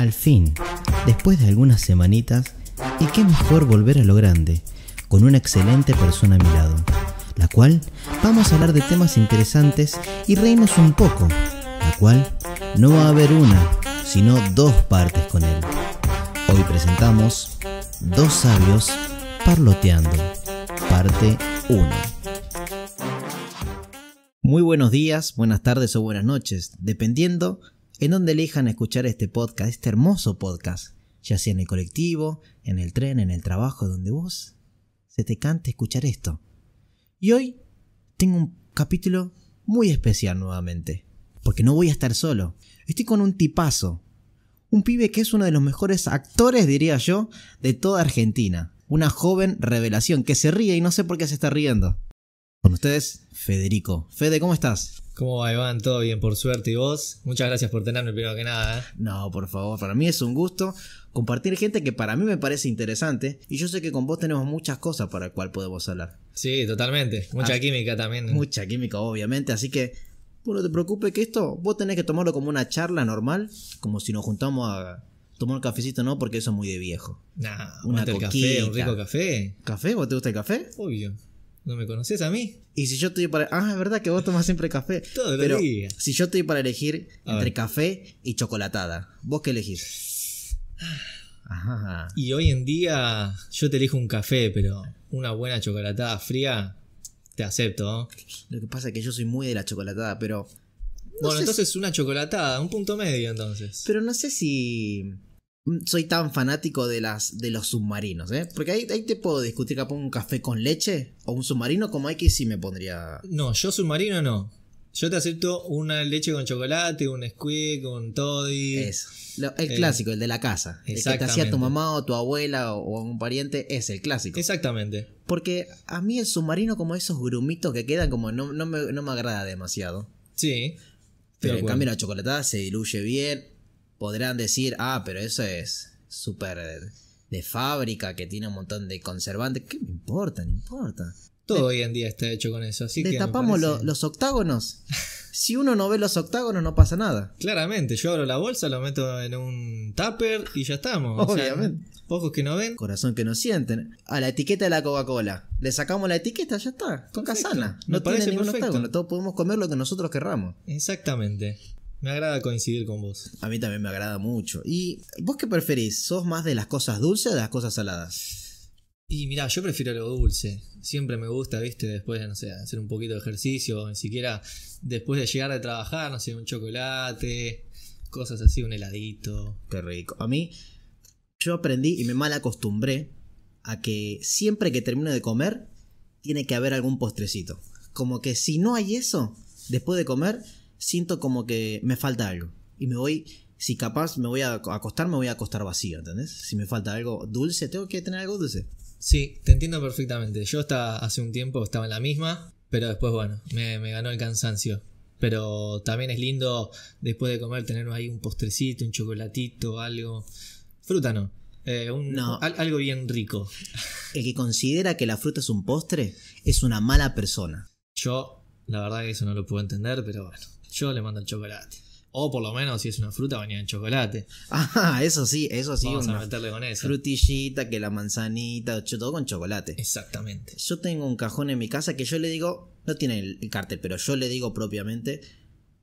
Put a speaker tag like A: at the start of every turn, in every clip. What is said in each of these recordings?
A: Al fin, después de algunas semanitas, y qué mejor volver a lo grande, con una excelente persona a mi lado, la cual vamos a hablar de temas interesantes y reírnos un poco, la cual no va a haber una, sino dos partes con él. Hoy presentamos Dos sabios parloteando, parte 1. Muy buenos días, buenas tardes o buenas noches, dependiendo en donde elijan escuchar este podcast, este hermoso podcast, ya sea en el colectivo, en el tren, en el trabajo, donde vos se te cante escuchar esto. Y hoy tengo un capítulo muy especial nuevamente, porque no voy a estar solo. Estoy con un tipazo, un pibe que es uno de los mejores actores, diría yo, de toda Argentina. Una joven revelación que se ríe y no sé por qué se está riendo. Con ustedes, Federico. Fede, ¿cómo estás?
B: ¿Cómo va, Iván? Todo bien, por suerte. ¿Y vos? Muchas gracias
A: por tenerme, primero que nada. ¿eh? No, por favor, para mí es un gusto compartir gente que para mí me parece interesante. Y yo sé que con vos tenemos muchas cosas para las cuales podemos hablar. Sí,
B: totalmente. Mucha
A: química también. Mucha química, obviamente. Así que, no te preocupes que esto vos tenés que tomarlo como una charla normal, como si nos juntamos a tomar un cafecito, no, porque eso es muy de viejo. Nah, un rico café. ¿Café? ¿Vos te gusta el café? Obvio. ¿No me conoces a mí? Y si yo estoy para. Ah, es verdad que vos tomas siempre café. Todo Pero día. si yo estoy para elegir entre café y chocolatada, ¿vos qué elegís?
B: Ajá. Y hoy en día yo te elijo un café, pero una buena chocolatada fría, te
A: acepto. Lo que pasa es que yo soy muy de la chocolatada, pero.
B: bueno, entonces una chocolatada, un punto medio entonces.
A: Pero no sé si Mm, soy tan fanático de, las, de los submarinos, ¿eh? Porque ahí, te puedo discutir capaz un café con leche o un submarino como hay que sí me pondría...
B: No, yo submarino no. Yo te acepto una leche con chocolate, un squeak, un
A: toddy. Eso. El eh, clásico, el de la casa. El que te hacía tu mamá o tu abuela o, algún pariente es el clásico. Exactamente. Porque a mí el submarino, como esos grumitos que quedan, como no, no, me, no me agrada demasiado. Sí. Pero en cambio la chocolatada se diluye bien podrán decir, ah, pero eso es súper eh, de fábrica, que tiene un montón de conservantes. ¿Qué me importa? No importa. Todo hoy en día está hecho con eso. Así tapamos los octágonos. si uno no ve los octágonos, no pasa nada.
B: Claramente, yo abro la bolsa, lo meto en un tupper y ya estamos. Obviamente. pocos ojos que no
A: ven. Corazón que no sienten. A la etiqueta de la Coca-Cola. Le sacamos la etiqueta, ya está. Con casana. No tiene ningún octágono. Todos podemos comer lo que nosotros querramos. Exactamente. Me agrada coincidir con vos. A mí también me agrada mucho. ¿Y vos qué preferís? ¿Sos más de las cosas dulces o de las cosas saladas?
B: Y mirá, yo prefiero lo dulce. Siempre me gusta, viste, después de, no sé, hacer un poquito de ejercicio, ni siquiera después de llegar de trabajar, no sé, un chocolate, cosas así, un heladito.
A: Qué rico. A mí, yo aprendí y me mal acostumbré a que siempre que termino de comer, tiene que haber algún postrecito. Como que si no hay eso, después de comer, siento como que me falta algo. Y me voy, si capaz me voy a acostar, me voy a acostar vacío, ¿entendés? Si me falta algo dulce, tengo que tener algo dulce.
B: Sí, te entiendo perfectamente. Yo hasta hace un tiempo estaba en la misma, pero después, bueno, me, ganó el cansancio. Pero también es lindo después de comer tener ahí un postrecito, un chocolatito, algo. Fruta no. Eh, algo bien rico.
A: El que considera que la fruta es un postre es una mala persona.
B: Yo, la verdad que eso no lo puedo entender, pero bueno, yo le mando el chocolate. O por lo
A: menos si es una fruta venía en chocolate. Ajá, ah, eso sí, eso sí. Vamos a Frutillita, que la manzanita, todo con chocolate. Exactamente. Yo tengo un cajón en mi casa que yo le digo, no tiene el cartel, pero yo le digo propiamente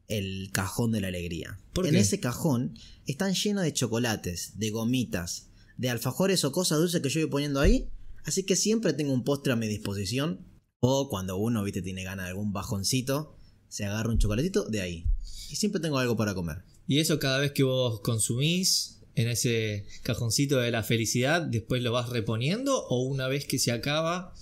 A: el cajón de la alegría. ¿Por en ese cajón están llenos de chocolates, de gomitas, de alfajores o cosas dulces que yo voy poniendo ahí. Así que siempre tengo un postre a mi disposición. O cuando uno, viste, tiene ganas de algún bajoncito, se agarra un chocolatito de ahí. Y siempre tengo algo para comer.
B: Y eso cada vez que vos consumís en ese cajoncito de la felicidad, después lo vas reponiendo o una vez que se acaba,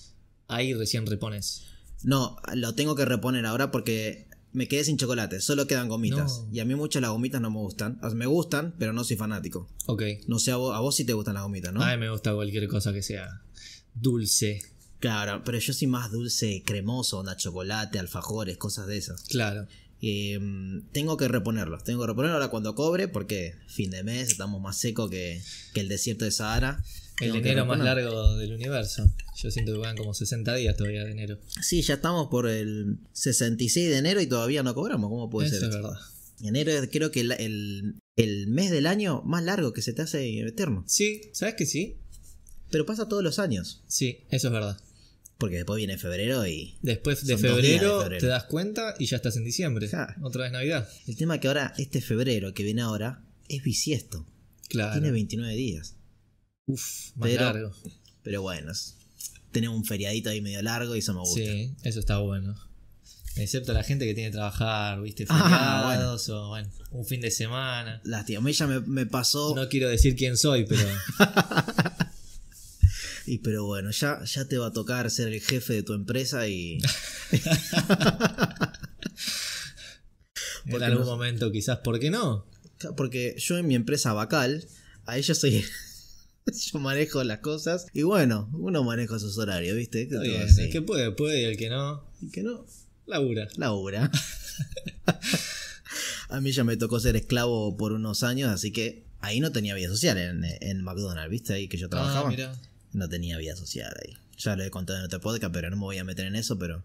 B: ahí recién repones.
A: No, lo tengo que reponer ahora porque me quedé sin chocolate, solo quedan gomitas. Y a mí muchas las gomitas no me gustan. Ah, me gustan, pero no soy fanático. Ok. No sé, a vos, a vos sí te gustan las gomitas, ¿no? A mí me gusta cualquier cosa que sea dulce. Claro, pero yo sí más dulce, cremoso, una chocolate, alfajores, cosas de esas. Claro. Eh, tengo que reponerlos, tengo que reponerlos ahora cuando cobre, porque fin de mes estamos más seco que, el desierto de Sahara. El enero más largo
B: del universo. Yo siento que van como 60 días todavía de enero.
A: Sí, ya estamos por el 66 de enero y todavía no cobramos, ¿cómo puede Eso ser? Es verdad. Enero es creo que el, el mes del año más largo que se te hace eterno. Sí, ¿sabes que sí? Pero pasa todos los años. Sí, eso es verdad. Porque después viene febrero y. Después de febrero, te das cuenta y ya estás en diciembre. Otra vez Navidad. El tema que ahora, este febrero que viene ahora, es bisiesto. Claro. Tiene 29 días. Uf, más largo. Pero bueno, tenemos un feriadito ahí medio largo y eso me gusta. Sí, eso está
B: bueno. Excepto
A: la gente que tiene que trabajar, viste, ah, feriados un fin de
B: semana.
A: Lástima, a mí ya me pasó. No quiero decir quién soy, pero. Y pero bueno, ya, ya te va a tocar ser el jefe de tu empresa y. en algún momento, quizás, ¿por qué no? Porque yo en mi empresa Bacal, a ella soy. yo manejo las cosas. Y bueno, uno maneja sus horarios, ¿viste? el que
B: puede, puede y el que no. El
A: que no. Laura. Laura. a mí ya me tocó ser esclavo por unos años, así que ahí no tenía vida social en, en McDonald's, ¿viste? Ahí que yo ah, trabajaba no tenía vida social ahí. Ya lo he contado en otro podcast, pero no me voy a meter en eso, pero...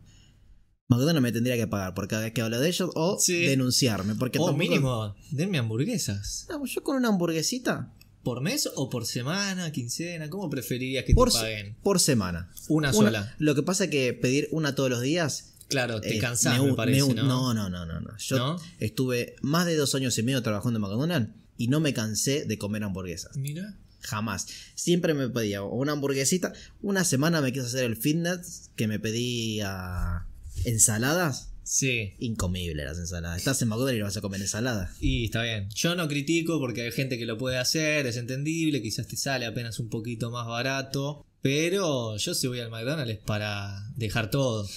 A: McDonald's me tendría que pagar por cada vez que hablo de ellos o denunciarme. Porque oh, o mínimo,
B: denme hamburguesas. No, yo
A: con una hamburguesita. ¿Por
B: mes o por semana, quincena? ¿Cómo
A: preferirías que te paguen? por semana. Una, sola. Lo que pasa es que pedir una todos los días. Claro, te cansas eh, cansás, me, parece, ¿no? ¿no? No, no, no, Yo estuve más de dos años y medio trabajando en McDonald's y no me cansé de comer hamburguesas. Mira. Jamás. Siempre me pedía una hamburguesita. Una semana me quiso hacer el fitness que me pedía ah, ensaladas. Sí. Incomible las ensaladas. Estás en McDonald's y vas a comer ensalada.
B: Y está bien. Yo no critico porque hay gente que lo puede hacer, es entendible, quizás te sale apenas un poquito más barato. Pero yo si voy al McDonald's para dejar todo.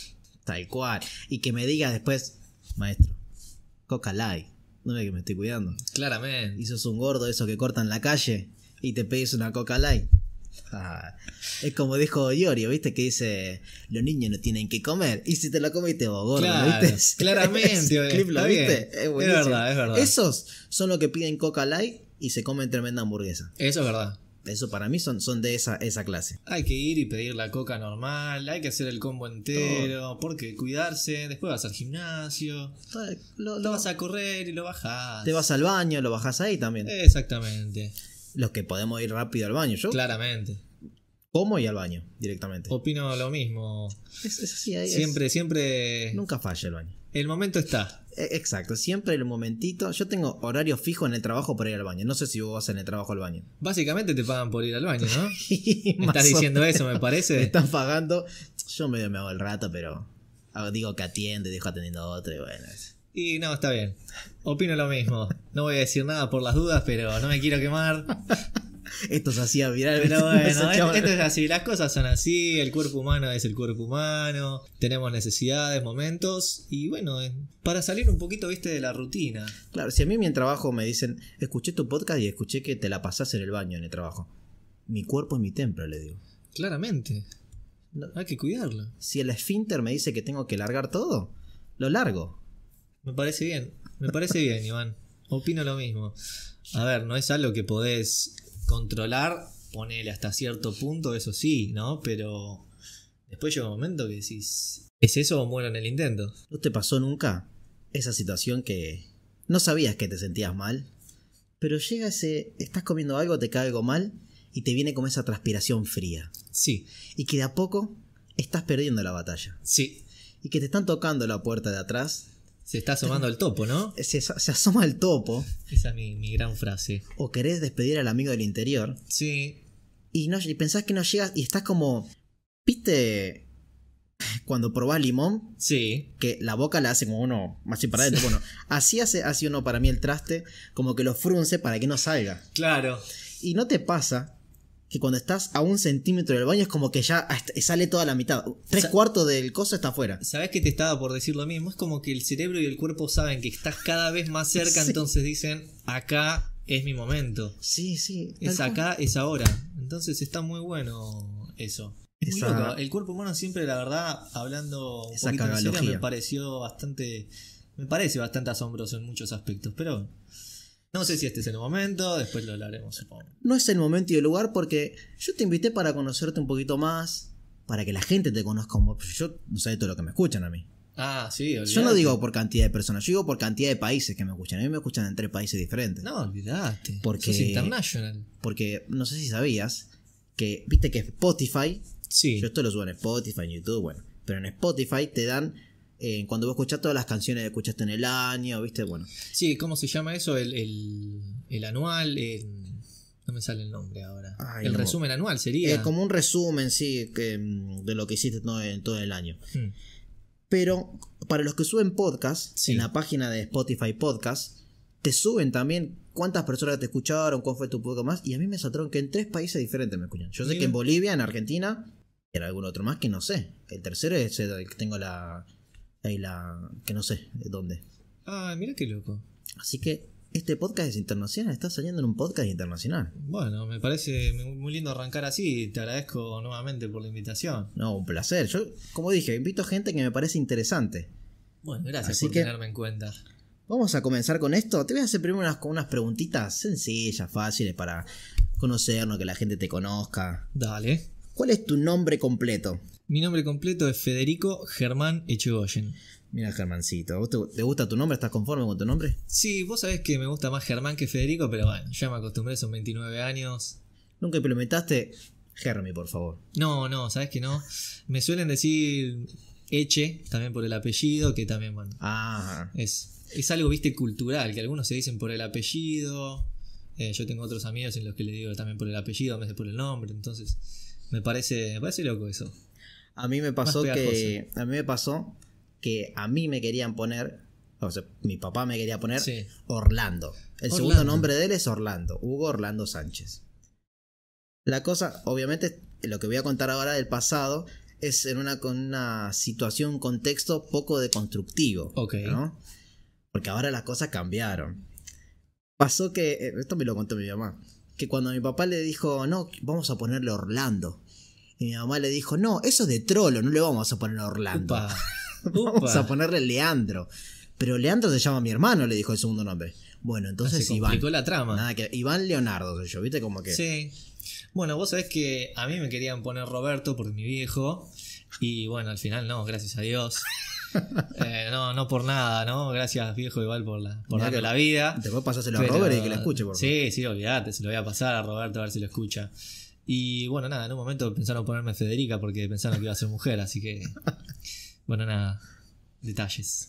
B: Tal
A: cual. Y que me digas después, maestro, Coca Light. No ve que me estoy cuidando. Claramente. Y sos un gordo, eso que cortan la calle y te pedís una Coca Light. Ah, es como dijo Yorio... ¿viste? Que dice, los niños no tienen que comer. Y si te la comiste vos, gordo, ¿viste? Claramente, viste? Es, verdad, es verdad. Esos son los que piden Coca Light y se comen tremenda hamburguesa. Eso es verdad. Eso para mí son, son de esa, esa clase.
B: Hay que ir y pedir la coca normal, hay que hacer el combo entero, porque
A: cuidarse, después vas al
B: gimnasio, lo, lo, vas a correr y lo bajas. Te vas
A: al baño, lo bajas ahí también. Exactamente los que podemos ir rápido al baño. Yo Claramente. ¿Cómo y al baño directamente. Opino lo mismo. Es, siempre, siempre. Nunca falla el baño. El momento está. E, exacto, siempre el momentito. Yo tengo horario fijo en el trabajo para ir al baño. No sé si vos vas en el trabajo al baño.
B: Básicamente te pagan por ir al baño, ¿no?
A: ¿Me estás diciendo eso, me parece. están pagando. Yo medio me hago el rato, pero digo que atiende, dejo atendiendo a otro y bueno.
B: Y no, está bien. Opino lo mismo. No voy a decir nada por las dudas, pero no me quiero quemar. esto se hacía viral. Pero bueno, esto, es así. Las cosas son así. El cuerpo humano es el cuerpo humano. Tenemos necesidades, momentos. Y bueno, eh, para salir un poquito, viste, de la rutina.
A: Claro, si a mí en mi trabajo me dicen, escuché tu podcast y escuché que te la pasas en el baño en el trabajo. Mi cuerpo es mi templo, le digo. Claramente. Hay que cuidarlo. Si el esfínter me dice que tengo que largar todo, lo largo
B: me parece bien, me parece bien, Iván. Opino lo mismo. A ver, no es algo que podés controlar, ponele hasta cierto punto, eso sí, ¿no? Pero después llega un momento que decís,
A: ¿es eso o muero en el intento? ¿No te pasó nunca esa situación que no sabías que te sentías mal? Pero llega ese, estás comiendo algo, te cae algo mal y te viene como esa transpiración fría. Sí. Y que de a poco estás perdiendo la batalla. Sí. Y que te están tocando la puerta de atrás se está asomando al topo, ¿no? Se, asoma al topo.
B: Esa es mi, mi, gran frase.
A: O querés despedir al amigo del interior. Sí. Y, no, y pensás que no llegas y estás como. ¿Viste? Cuando probás limón. Sí. Que la boca la hace como uno más para Bueno, así hace, hace uno para mí el traste, como que lo frunce para que no salga. Claro. Y no te pasa que cuando estás a un centímetro del baño es como que ya sale toda la mitad. Tres cuartos del coso está afuera. ¿Sabes que te
B: estaba por decir lo mismo? Es como que el cerebro y el cuerpo saben que estás cada vez más cerca, entonces dicen, acá es mi momento. Sí, sí. Es acá, es ahora. Entonces está muy bueno eso. El cuerpo humano siempre, la verdad, hablando un poquito me pareció bastante... Me parece bastante asombroso en muchos aspectos, pero... No sé si este es el momento, después lo hablaremos,
A: No es el momento y el lugar porque yo te invité para conocerte un poquito más, para que la gente te conozca un Yo no sé todo lo que me escuchan a mí.
B: Ah, sí, Yo no digo
A: por cantidad de personas, yo digo por cantidad de países que me escuchan. A mí me escuchan en tres países diferentes. No, olvidate. Porque. international. Porque no sé si sabías que, viste que Spotify. Sí. Yo esto lo subo en Spotify, en YouTube, bueno. Pero en Spotify te dan eh, cuando vos escuchás todas las canciones que escuchaste en el año, ¿viste? Bueno.
B: Sí, ¿cómo se llama eso? El, anual, no me sale el nombre ahora. el resumen anual sería. como
A: un resumen, sí, mm, de lo que hiciste todo, todo el año. Hmm. Pero para los que suben podcast, en la página de Spotify Podcast, te suben también cuántas personas te escucharon, cuál fue tu podcast más. Y a mí me saltaron que en tres países diferentes me escuchan. Yo sé que en Bolivia, en Argentina, y en algún otro más que no sé. El tercero es el que tengo la, ahí la. que no sé de dónde. Ah, mira qué loco. Así que este podcast es internacional, está saliendo en un podcast internacional.
B: Bueno, me parece muy lindo arrancar así. Te agradezco nuevamente por la invitación.
A: No, un placer. Yo, como dije, invito gente que me parece interesante.
B: Bueno, gracias por que tenerme en cuenta.
A: Vamos a comenzar con esto. Te voy a hacer primero unas, unas preguntitas sencillas, fáciles para conocernos, que la gente te conozca. Dale. ¿Cuál es tu nombre completo?
B: Mi nombre completo es Federico Germán Echegoyen.
A: Mira, Germancito, te, gusta tu nombre? ¿Estás conforme con tu nombre?
B: Sí, vos sabés que me gusta más Germán que Federico, pero bueno, ya me acostumbré, son 29 años.
A: ¿Nunca implementaste Germi, por favor?
B: No, no, sabés que no. Me suelen decir Eche, también por el apellido, que también, bueno. Ah. Es, es algo, viste, cultural, que algunos se dicen por el apellido. Eh, yo tengo otros amigos en los que le digo también por el apellido, a veces por el nombre, entonces me parece, loco eso. A mí me pasó que.
A: A mí me pasó que a mí me querían poner. O sea, mi papá me quería poner Orlando. El segundo nombre de él es Orlando, Hugo Orlando Sánchez. La cosa, obviamente, lo que voy a contar ahora del pasado es en una, una situación, un contexto poco deconstructivo. Ok. Porque ahora las cosas cambiaron. Pasó que, eh, esto me lo contó mi mamá, que cuando mi papá le dijo, no, vamos a ponerle Orlando mi mamá le dijo, no, eso es de trolo, no le vamos a poner a Orlando. vamos a ponerle Leandro. Pero Leandro se llama mi hermano, le dijo el segundo nombre. Bueno, ah, entonces se Iván. la trama. Iván Leonardo, soy yo, ¿viste? Como que. Sí.
B: Bueno, vos sabés que a mí me querían poner Roberto por mi viejo. Y bueno, al final no, gracias a Dios. Eh, no, no por nada, ¿no? Gracias, viejo, igual por, la, por la
A: vida. Después pasárselo a Robert y que la escuche, por favor.
B: Sí, sí, olvídate, se lo voy a pasar a Roberto a ver si lo escucha. Y bueno, nada, en un momento pensaron ponerme Federica porque pensaron que iba a ser mujer, así que. Bueno, nada. Detalles.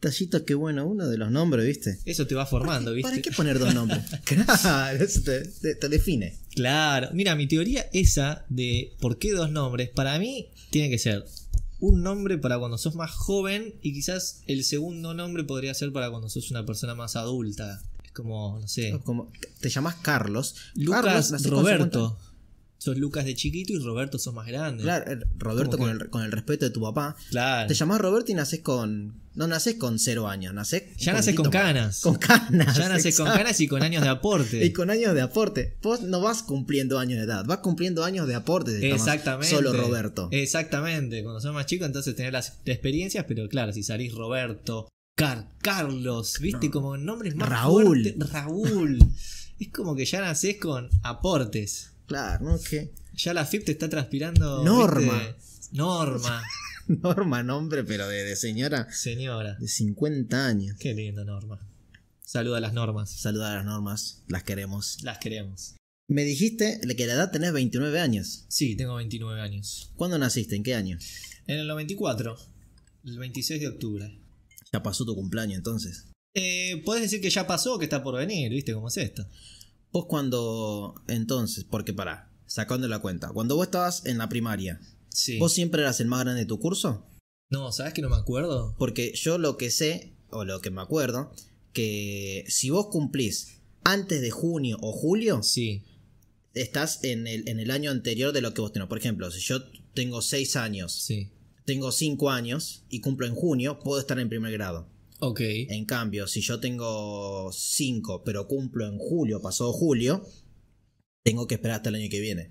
A: tallitos que bueno, uno de los nombres, ¿viste? Eso te va formando, ¿viste? ¿Para qué poner dos nombres? claro, eso te, define.
B: Claro, mira, mi teoría esa de por qué dos nombres, para mí tiene que ser un nombre para cuando sos más joven y quizás el segundo nombre podría ser para cuando sos una persona más adulta. Es como,
A: no sé. Como, te llamas Carlos. Lucas Roberto sos Lucas de chiquito y Roberto sos más grande. Claro, eh, Roberto con el, respeto de tu papá. Claro. Te llamás Roberto y naces con. No naces con cero años, Ya naces con canas. Con canas. Ya naces con canas y con años de aporte. y con años de aporte. Vos no vas cumpliendo años de edad, vas cumpliendo años de aporte. Exactamente. Solo Roberto.
B: Exactamente. Cuando sos más chico, entonces tenés las experiencias, pero claro, si salís Roberto, Carlos, viste, como nombres más. Raúl. Raúl. es como que ya nacés con aportes. Claro, ¿no? Que... Ya la FIP te está transpirando. Norma. Norma. Norma, nombre, pero de, señora. Señora. De
A: 50 años. Qué lindo, Norma.
B: Saluda a las normas. Saluda
A: a las normas. Las queremos.
B: Las queremos.
A: Me dijiste que la edad tenés 29 años. Sí, tengo 29 años. ¿Cuándo naciste? ¿En qué año?
B: En el 94. El 26
A: de octubre. Ya pasó tu cumpleaños entonces. Eh, Puedes decir que ya pasó, que está por venir, ¿viste cómo es esto? Vos cuando, entonces, porque pará, sacando la cuenta, cuando vos estabas en la primaria, ¿vos siempre eras el más grande de tu curso? No, ¿sabes que no me acuerdo? Porque yo lo que sé, o lo que me acuerdo, que si vos cumplís antes de junio o julio, sí. estás en el, en el año anterior de lo que vos tenés. Por ejemplo, si yo tengo seis años, sí. tengo cinco años y cumplo en junio, puedo estar en primer grado. En cambio, si yo tengo 5, pero cumplo en julio, pasó julio, tengo que esperar hasta el año que viene.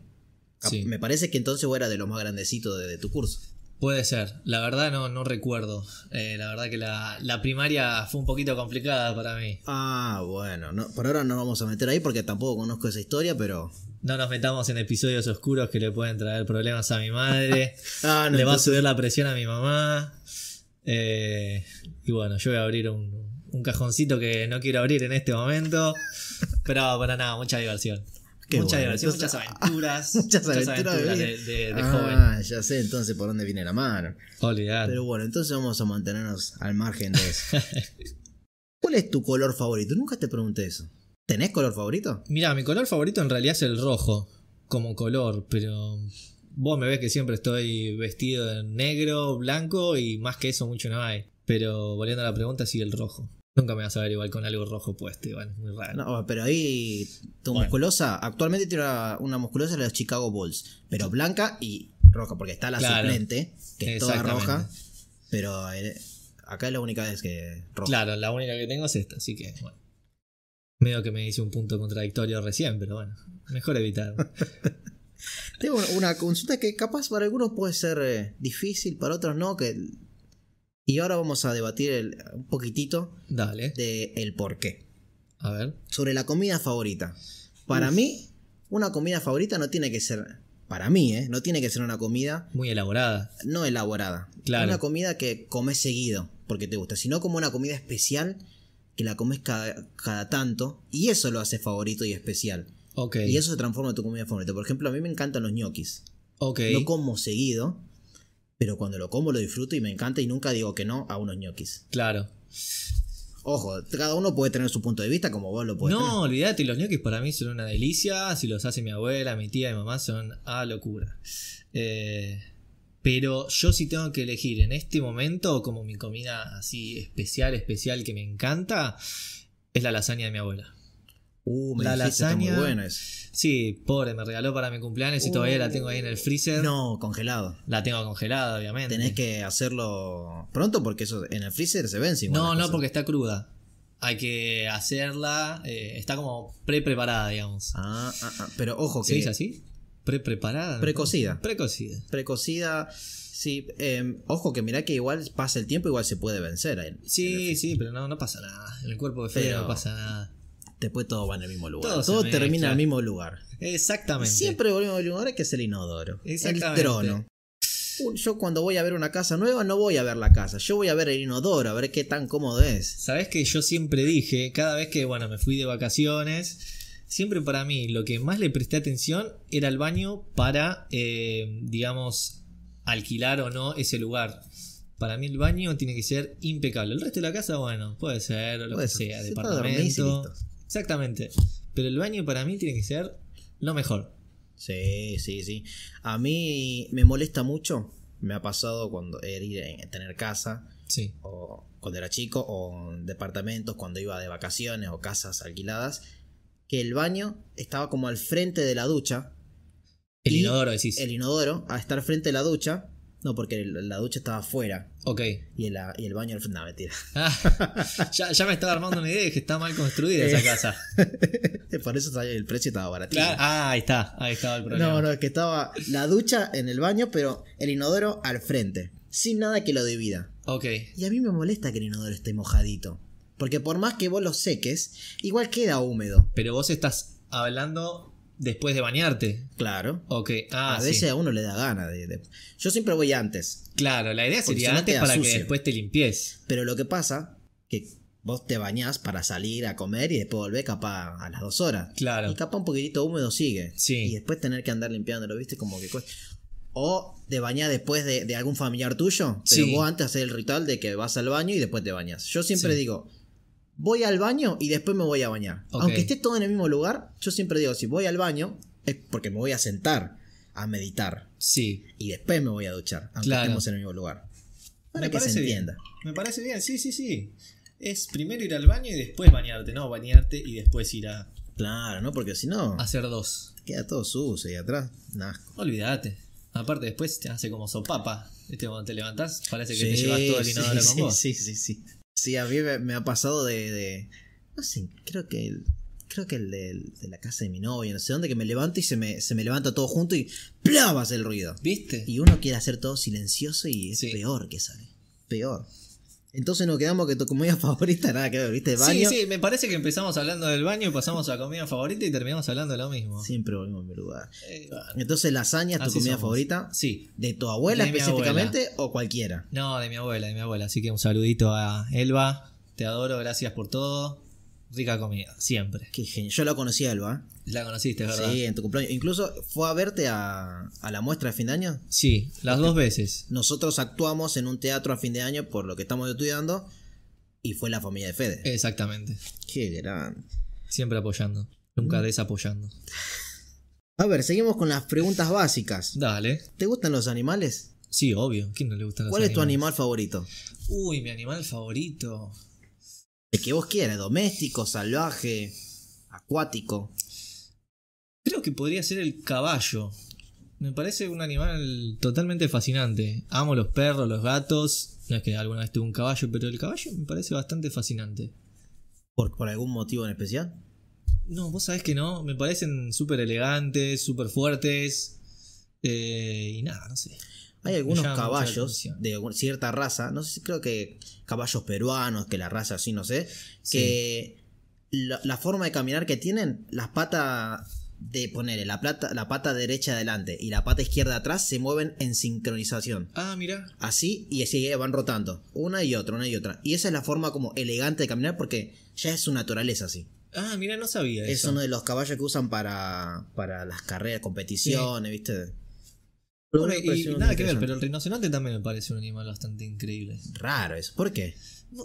A: Me parece que entonces vos de los más grandecitos de, tu curso. Puede ser,
B: la verdad no, no recuerdo. Eh, la verdad que la, primaria fue un poquito complicada para mí.
A: Ah, bueno, por ahora no nos vamos a meter ahí porque tampoco conozco esa historia, pero...
B: No nos metamos en episodios oscuros que le pueden traer problemas a mi madre. ah, no, le va a subir la presión a mi mamá. Eh, y bueno, yo voy a abrir un, cajoncito que no quiero abrir en este momento. Pero para nada, mucha diversión. mucha diversión, ah, muchas aventuras. muchas, aventuras, de, ah, joven. Ah,
A: ya sé entonces por dónde viene la mano. Pero bueno, entonces vamos a mantenernos al margen de eso. ¿Cuál es tu color favorito? Nunca te pregunté eso. ¿Tenés color favorito?
B: Mira, mi color favorito en realidad es el rojo como color, pero Vos me ves que siempre estoy vestido en negro, blanco y más que eso mucho no hay. Pero volviendo a la pregunta, sí el rojo. Nunca me vas a ver igual con algo rojo puesto, igual, muy raro.
A: pero ahí tu musculosa, actualmente tiene una, musculosa de los Chicago Bulls, pero blanca y roja, porque está la claro. que es toda roja, pero eh, acá es la única vez que roja. Claro, la única que tengo es esta, así que bueno.
B: Medio que me hice un punto contradictorio recién, pero bueno, mejor evitar.
A: Tengo una, consulta que capaz para algunos puede ser eh, difícil, para otros no. Que... Y ahora vamos a debatir un poquitito Dale. de el por qué. A ver. Sobre la comida favorita. Para mí, una comida favorita no tiene que ser. Para mí, ¿eh? No tiene que ser una comida.
B: Muy elaborada.
A: No elaborada. Claro. Una comida que comes seguido porque te gusta, sino como una comida especial que la comes cada tanto y eso lo hace favorito y especial. Y eso se transforma en tu comida favorita. Por ejemplo, a mí me encantan los ñoquis. Okay. No como seguido, pero cuando lo como lo disfruto y me encanta y nunca digo que no a unos ñoquis. Claro. Ojo, cada uno puede tener su punto de vista como vos lo puedes No,
B: olvídate, los ñoquis para mí son una delicia. Si los hace mi abuela, mi tía y mamá son a locura. Eh, pero yo sí tengo que elegir en este momento como mi comida así especial, especial que me encanta, es la lasaña de mi abuela.
A: Uh, la lasaña.
B: Sí, pobre, me regaló para mi cumpleaños y todavía la uh. tengo ahí
A: en el freezer. No, congelado. La tengo congelada, obviamente. Tenés que hacerlo pronto porque eso en el freezer se ven No, no, porque está cruda.
B: Hay que hacerla, eh, está como pre-preparada, digamos. Ah, ah, ah pero ojo que. ¿Se dice así? ¿Pre-preparada? Precocida.
A: Precocida. Precocida. Sí, em, ojo que mirá que igual pasa el tiempo, igual se puede vencer. sí, sí, pero no, no pasa nada. En el cuerpo de fe no pasa nada. Después todo va en el mismo lugar. Todo, termina en el mismo lugar. Exactamente. Siempre volvemos al lugar que es el inodoro. Exactamente. El trono. Yo cuando voy a ver una casa nueva no voy a ver la casa, yo voy a ver el inodoro, a ver qué tan cómodo es.
B: Sabes que yo siempre dije, cada vez que bueno, me fui de vacaciones, siempre para mí lo que más le presté atención era el baño para, eh, digamos, alquilar o no ese lugar. Para mí el baño tiene que ser impecable. El resto de la casa, bueno, puede ser lo que sea, ser, departamento. Exactamente.
A: Pero el baño para mí tiene que ser lo mejor. Sí, sí, sí. A mí me molesta mucho. Me ha pasado cuando era tener casa. O cuando era chico. O en departamentos cuando iba de vacaciones o casas alquiladas. Que el baño estaba como al frente de la ducha. El inodoro, decís. El inodoro, a estar frente de la ducha. No, porque la ducha estaba afuera. Ok. Y el, baño al No, mentira. Ah, ya, me estaba armando una idea de que está mal
B: construida esa eh. casa.
A: Por eso el precio estaba baratito.
B: Ah, ahí está. Ahí estaba el problema. No, no,
A: es que estaba la ducha en el baño, pero el inodoro al frente. Sin nada que lo divida. Ok. Y a mí me molesta que el inodoro esté mojadito. Porque por más que vos lo seques, igual queda húmedo.
B: Pero vos estás hablando Después de bañarte. Claro. Ok. Ah, a veces a
A: uno le da ganas De, Yo siempre voy antes.
B: Claro, la idea sería antes para que después
A: te limpies. Pero lo que pasa, que vos te bañás para salir a comer y después volvés capaz a las dos horas. Claro. Y capa un poquitito húmedo sigue. Sí. Y después tener que andar limpiándolo, ¿viste? Como que O te bañás después de, de algún familiar tuyo, pero vos antes haces el ritual de que vas al baño y después te bañas... Yo siempre digo, voy al baño y después me voy a bañar. Aunque esté todo en el mismo lugar, yo siempre digo, si voy al baño es porque me voy a sentar a meditar. Sí. Y después me voy a duchar, aunque estemos en el mismo lugar. Para que se entienda.
B: Me parece bien, sí, sí, sí. Es primero ir al baño y después bañarte, no bañarte y después ir
A: a. Claro, ¿no? Porque si no. Hacer dos. Queda todo sucio y atrás. Nah.
B: Olvídate. Aparte, después te hace como sopapa. Este momento te levantás, parece que te llevas todo el inodoro sí,
A: Sí, sí, sí. Sí, a mí me, ha pasado de, No sé, creo que el, creo que el de, la casa de mi novia, no sé dónde, que me levanto y se me, se me levanta todo junto y ¡plabas el ruido. ¿Viste? Y uno quiere hacer todo silencioso y es peor que sale. Peor. Entonces nos quedamos que tu comida favorita nada que ver, ¿viste? El baño. Sí,
B: sí, me parece que empezamos hablando del baño y pasamos a comida favorita y terminamos hablando de lo mismo. Siempre volvimos a mi lugar. Eh,
A: Entonces, lasaña es tu comida favorita. Sí. ¿De tu abuela específicamente o cualquiera? No, de
B: mi abuela, de mi abuela. Así que un
A: saludito a
B: Elba. Te adoro, gracias por todo. Rica comida, siempre. Qué
A: genio. Yo la conocí a Elba. La conociste, ¿verdad? Sí, en tu cumpleaños. Incluso fue a verte a, la muestra de fin de año. Sí, las dos veces. Nosotros actuamos en un teatro a fin de año por lo que estamos estudiando y fue la familia de Fede. Exactamente. Qué gran. Siempre apoyando, nunca mm. desapoyando. A ver, seguimos con las preguntas básicas. Dale. ¿Te gustan los animales? Sí, obvio. ¿Quién no le gusta los ¿Cuál animales? ¿Cuál es tu animal favorito?
B: Uy, mi animal favorito.
A: El que vos quieras, doméstico, salvaje, acuático. Creo que podría ser el caballo. Me parece un animal
B: totalmente fascinante. Amo los perros, los gatos. No es que alguna vez tuve un caballo, pero el caballo me parece bastante fascinante.
A: ¿Por, por algún motivo en especial?
B: No, vos sabés que no. Me parecen súper elegantes, súper fuertes.
A: Eh, y nada, no sé. Hay algunos caballos de cierta raza, no sé, si creo que caballos peruanos, que la raza así, no sé, que la, forma de caminar que tienen, las patas de ponerle la, plata, la pata derecha adelante y la pata izquierda atrás se mueven en sincronización. Ah, mira. Así y así van rotando. Una y otra, una y otra. Y esa es la forma como elegante de caminar porque ya es su naturaleza así. Ah, mira, no sabía. Es uno de los caballos que usan para, para las carreras, competiciones, ¿viste? nada que ver, pero el
B: rinoceronte también me parece un animal bastante increíble.
A: Raro eso. ¿Por qué?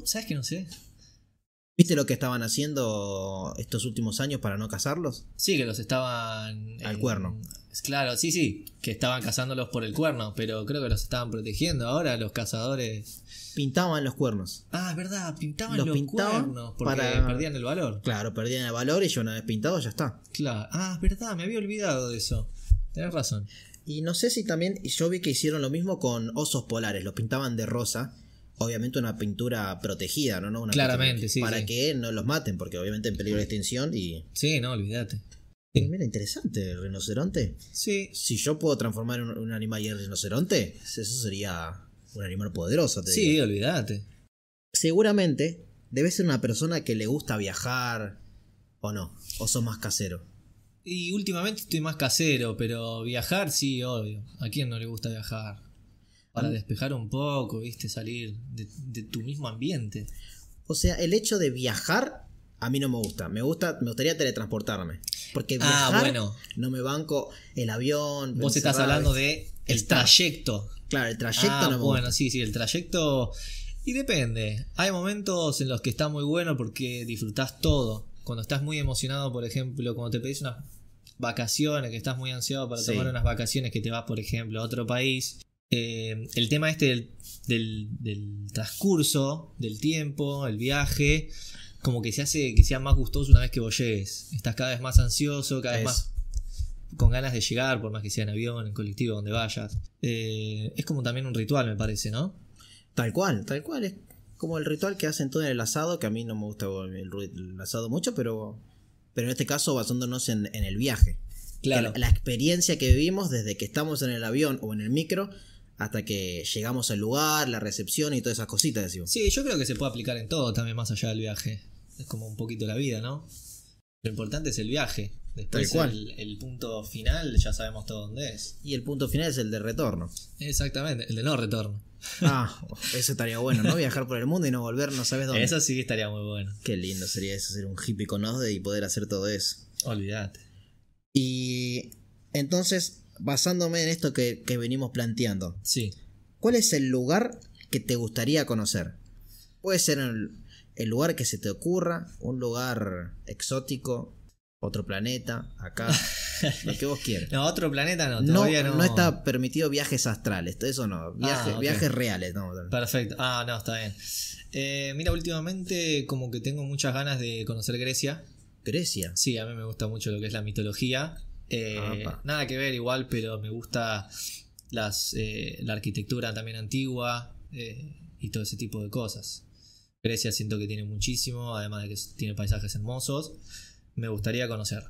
B: ¿Sabes que no sé?
A: ¿Viste lo que estaban haciendo estos últimos años para no cazarlos? Sí, que los estaban... Al cuerno. Claro, sí, sí, que estaban
B: cazándolos por el cuerno, pero creo que los estaban protegiendo ahora los cazadores. Pintaban los cuernos. Ah, es verdad, pintaban los, cuernos porque
A: para... perdían el valor. Claro, perdían el valor y yo una vez pintado ya está. Claro, ah, es verdad, me había olvidado de eso. Tenés razón. Y no sé si también yo vi que hicieron lo mismo con osos polares, los pintaban de rosa obviamente una pintura protegida, ¿no? no una Claramente, Para que no los maten, porque obviamente en peligro de extinción y... Sí, no, olvídate. mira, interesante, el rinoceronte. Sí. Si yo puedo transformar un, animal en rinoceronte, eso sería un animal poderoso, te Sí, olvídate. Seguramente debes ser una persona que le gusta viajar, o no, o sos más casero.
B: Y últimamente estoy más casero, pero viajar sí, obvio. ¿A quién no le gusta viajar? para despejar un poco, viste, salir de, tu
A: mismo ambiente. O sea, el hecho de viajar a mí no me gusta. Me gusta, me gustaría teletransportarme. Porque ah, viajar bueno. no me banco el avión. Vos estás hablando
B: de el trayecto.
A: Claro, el trayecto ah, no me Bueno, sí, sí,
B: el trayecto. Y depende. Hay momentos en los que está muy bueno porque disfrutás todo. Cuando estás muy emocionado, por ejemplo, cuando te pedís unas vacaciones, que estás muy ansiado para tomar unas vacaciones que te vas, por ejemplo, a otro país eh, el tema este del, transcurso, del tiempo, el viaje, como que se hace que sea más gustoso una vez que vos llegues. Estás cada vez más ansioso, cada vez más con ganas de llegar, por más que sea en avión, en colectivo,
A: donde vayas. Eh,
B: es como también un ritual, me parece, ¿no? Tal cual, tal cual. Es
A: como el ritual que hacen todo en el asado, que a mí no me gusta el, asado mucho, pero, pero en este caso basándonos en, el viaje. Claro. la, experiencia que vivimos desde que estamos en el avión o en el micro hasta que llegamos al lugar, la recepción y todas esas cositas, decimos.
B: Sí, yo creo que se puede aplicar en todo también más allá del viaje. Es como un poquito la vida, ¿no? Lo
A: importante es el viaje. Después
B: El, punto final ya sabemos todo dónde
A: es. Y el punto final es el de retorno.
B: Exactamente,
A: el de no retorno. Ah, eso estaría bueno, ¿no? Viajar por el mundo y no volver, no sabes dónde. Eso sí estaría muy bueno. Qué lindo sería eso, ser un hippie con y poder hacer todo eso. Olvídate. Y entonces basándome en esto que, venimos planteando. Sí. ¿Cuál es el lugar que te gustaría conocer? Puede ser el, lugar que se te ocurra, un lugar exótico, otro planeta, acá, lo que vos quieras. No, otro planeta no, todavía no, no. está permitido viajes astrales, eso no, ah, viajes reales.
B: Perfecto, ah, no, está bien. Eh, mira, últimamente como que tengo muchas ganas de conocer Grecia. Grecia. Sí, a mí me gusta mucho lo que es la mitología. Eh, nada que ver igual, pero me gusta las, eh, la arquitectura también antigua eh, y todo ese tipo de cosas. Grecia siento que tiene muchísimo, además de que tiene paisajes hermosos. Me
A: gustaría conocer.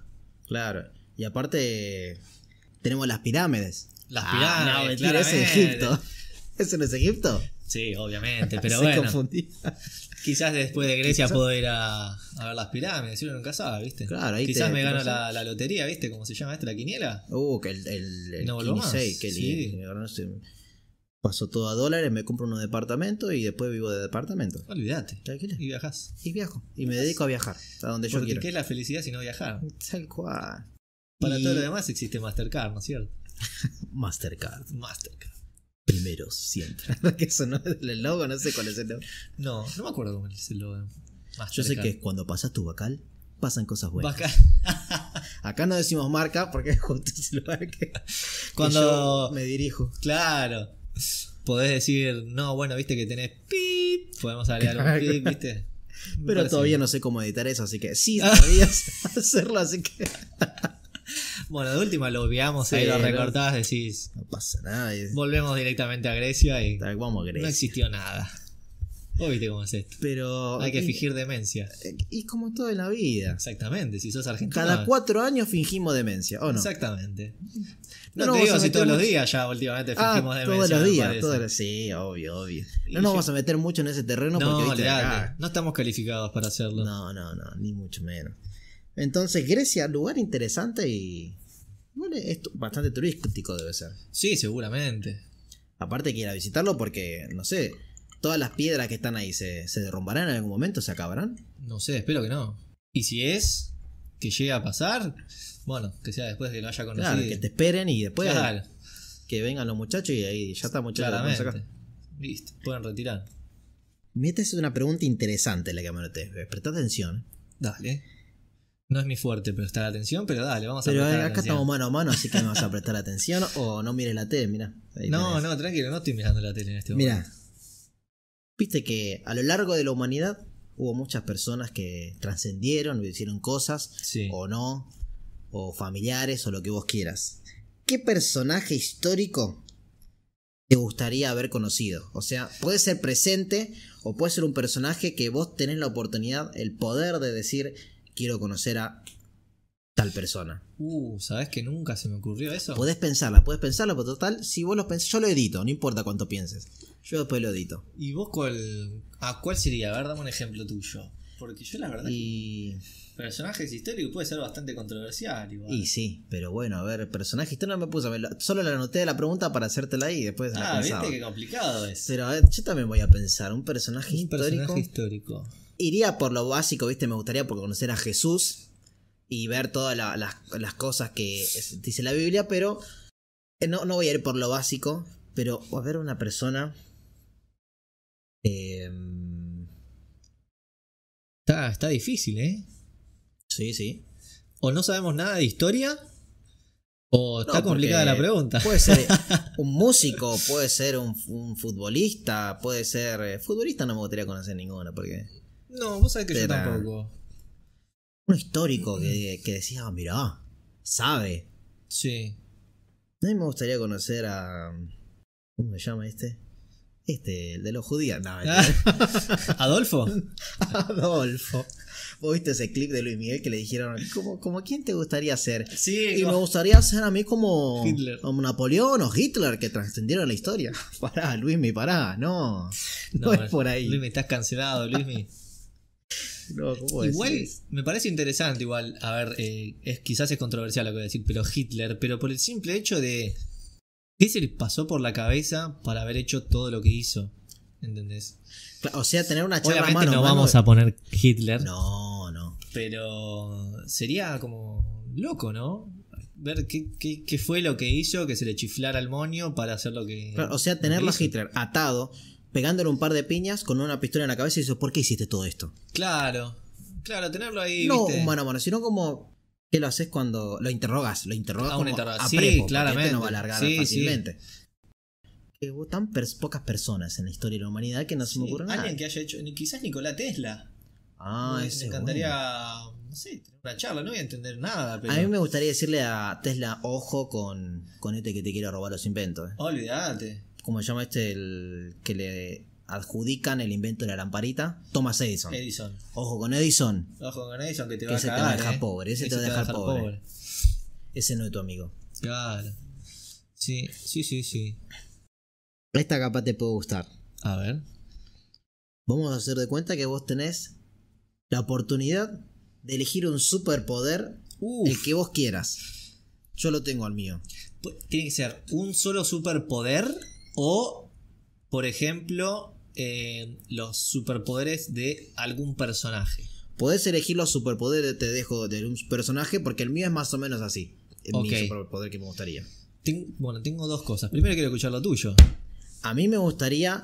A: Claro. Y aparte tenemos las pirámides. Las ah, pirámides. es Egipto. ¿Eso no es Egipto? Sí,
B: obviamente, pero bueno. Quizás después de Grecia puedo ir a, a ver las pirámides, uno nunca casaba, ¿viste? Claro, ahí Quizás me gano la, la, lotería, ¿viste? ¿Cómo se llama esta? ¿La quiniela? Uh, que el,
A: no volvó más. que sí. Paso todo a dólares, me compro un departamento y después vivo de departamento.
B: Olvídate. Y viajas. Y viajo.
A: Y me dedico a viajar. A donde yo quiero. ¿Qué es
B: la felicidad si no viajar?
A: Tal cual. Para todo lo
B: demás existe Mastercard, ¿no es cierto? Mastercard.
A: Mastercard. Primero, siempre. que eso no es el logo, no sé cuál es el logo. No, no me acuerdo cuál es el logo. Ah, yo sé que cuando pasas tu bacal, pasan cosas buenas. Bacal. Acá no decimos marca porque es justo el lugar que, cuando
B: me dirijo. Claro. Podés decir, no, bueno, viste que tenés pip, podemos agregar un pip, viste.
A: Pero todavía no sé cómo editar eso, así que sí, todavía hacerlo, así que
B: bueno, de última lo obviamos, ahí lo recortás, decís. No pasa nada. Volvemos directamente a Grecia y. No existió nada. Vos viste cómo es esto. Pero. Hay que fingir demencia. Y como todo en la vida. Exactamente, si sos argentino.
A: Cada cuatro años fingimos demencia, ¿o no? Exactamente. No, te digo si todos los días ya
B: últimamente ah, fingimos demencia. Todos los días,
A: sí, obvio, obvio. No nos vamos a meter mucho en ese terreno porque viste, no estamos calificados para hacerlo. No, no, no, ni mucho menos. Entonces, Grecia, lugar interesante y. Bueno, es bastante turístico debe ser. Sí, seguramente. Aparte quiera visitarlo porque, no sé, todas las piedras que están ahí se, derrumbarán en algún momento, se acabarán. No sé, espero que no. Y si es que llegue a pasar,
B: bueno, que sea después que lo haya conocido. Claro, que te
A: esperen y después que vengan los muchachos y ahí ya está muchachos.
B: Listo, pueden retirar.
A: Esta es una pregunta interesante la que me noté. Presta atención. Dale. No es mi
B: fuerte prestar atención, pero dale, vamos a prestar eh, acá estamos
A: mano a mano, así que me vas a prestar atención o no mires la tele, mira. No,
B: no, tranquilo, no estoy mirando la tele en este momento. Mira,
A: viste que a lo largo de la humanidad hubo muchas personas que trascendieron, hicieron cosas, o no, o familiares, o lo que vos quieras. ¿Qué personaje histórico te gustaría haber conocido? O sea, puede ser presente o puede ser un personaje que vos tenés la oportunidad, el poder de decir quiero conocer a tal persona. Uh, ¿sabes que nunca
B: se me ocurrió eso? Podés
A: pensarla, puedes pensarla, pero total, si vos lo pensás, yo lo edito, no importa cuánto pienses. Yo después lo edito.
B: ¿Y vos cuál,
A: a cuál sería? A ver, dame un ejemplo tuyo.
B: Porque yo la verdad
A: y...
B: personajes históricos puede ser bastante controversial. Igual.
A: Y sí, pero bueno, a ver, personaje histórico no me puse, solo la anoté de la pregunta para hacértela ahí y después ah, viste qué
B: complicado es.
A: Pero a ver, yo también voy a pensar, un personaje un histórico. Personaje histórico iría por lo básico, ¿viste? Me gustaría por conocer a Jesús y ver todas las, cosas que dice la Biblia, pero eh, no, no voy a ir por lo básico, pero a ver una persona... Em, está, está difícil, ¿eh? Sí, sí.
B: O no sabemos nada de historia. O está complicada la pregunta.
A: Puede ser un músico, puede ser un, un futbolista, puede ser. Eh, futbolista no me gustaría conocer ninguno, porque.
B: No, vos sabés que yo tampoco.
A: Un histórico que, decía, ah, mirá, sabe. Sí. A mí me gustaría conocer a. ¿Cómo se llama este? Este, el de los judíos. Adolfo. ¿Vos viste ese clip de Luis Miguel que le dijeron, como como quién te gustaría ser? Sí. Y me gustaría ser a mí como, como Napoleón o Hitler que trascendieron la historia. Pará, Luismi, pará, no. No, no es por ahí. Luismi, estás cancelado, Luismi. igual,
B: me parece interesante, igual, a ver, eh, es, quizás es controversial lo que voy a decir, pero Hitler, pero por el simple hecho de. ¿Qué se le pasó por la cabeza para haber hecho todo lo que hizo? ¿Entendés?
A: O sea, tener una charla no vamos a poner
B: Hitler. No, no. Pero sería como
A: loco, ¿no?
B: ver qué, qué, fue lo que hizo que se le chiflara el moño para hacer lo que. o sea, tenerlo a
A: Hitler atado pegándole un par de piñas con una pistola en la cabeza y dices, ¿por qué hiciste todo esto?
B: Claro, claro, tenerlo ahí. No mano
A: a mano, sino como que lo haces cuando lo interrogas, lo interrogas como sí, este claramente. Este no va a Que hubo tan pocas personas en la historia de la humanidad que no se me ocurre nada. Alguien
B: que haya hecho, quizás Nikola Tesla.
A: Ah, me, ese me encantaría,
B: no sé, tener una charla, no voy a entender nada. A mí me
A: gustaría decirle a Tesla, ojo con, con este que te quiere robar los inventos. Eh. Olvídate. ¿Cómo se llama este? El que le adjudican el invento de la lamparita. Thomas Edison. Edison. Ojo con Edison. Ojo con Edison que te va a ese te va a dejar eh. pobre. Ese, te va a dejar, pobre. Ese no es tu amigo. Claro.
B: Sí, sí,
A: sí, sí. Esta capa te puede gustar. A ver. Vamos a hacer de cuenta que vos tenés la oportunidad de elegir un superpoder el que vos quieras. Yo lo tengo al mío. ¿Tiene que ser un solo
B: superpoder? O, por ejemplo, eh, los superpoderes de algún personaje.
A: Podés elegir los superpoderes, te dejo de un personaje, porque el mío es más o menos así. El superpoder que me gustaría.
B: bueno, tengo dos cosas.
A: Primero quiero escuchar lo tuyo. A mí me gustaría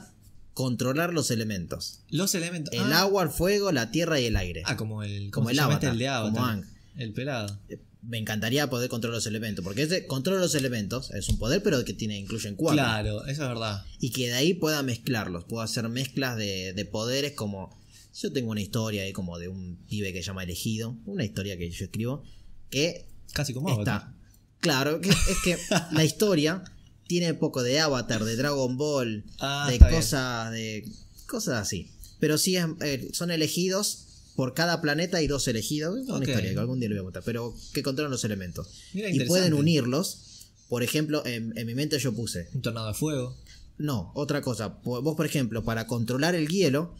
A: controlar los elementos. Los elementos. El ah. agua, el fuego, la tierra y el aire. Ah, como el, como, como el este? el de como El pelado. Eh, me encantaría poder controlar los elementos, porque ese control los elementos es un poder, pero que tiene incluyen cuatro. Claro, eso es verdad. Y que de ahí pueda mezclarlos, Puedo hacer mezclas de, de poderes como... Yo tengo una historia ahí como de un pibe que se llama elegido, una historia que yo escribo, que... Casi como está. Claro, es que la historia tiene poco de Avatar, de Dragon Ball, ah, de cosas, de cosas así. Pero sí eh, son elegidos por cada planeta hay dos elegidos. una historia algún día le voy a contar, pero que controlan los elementos. y pueden unirlos. Por ejemplo, en, mi mente yo puse. Un tornado de fuego. No, otra cosa. Vos, por ejemplo, para controlar el hielo,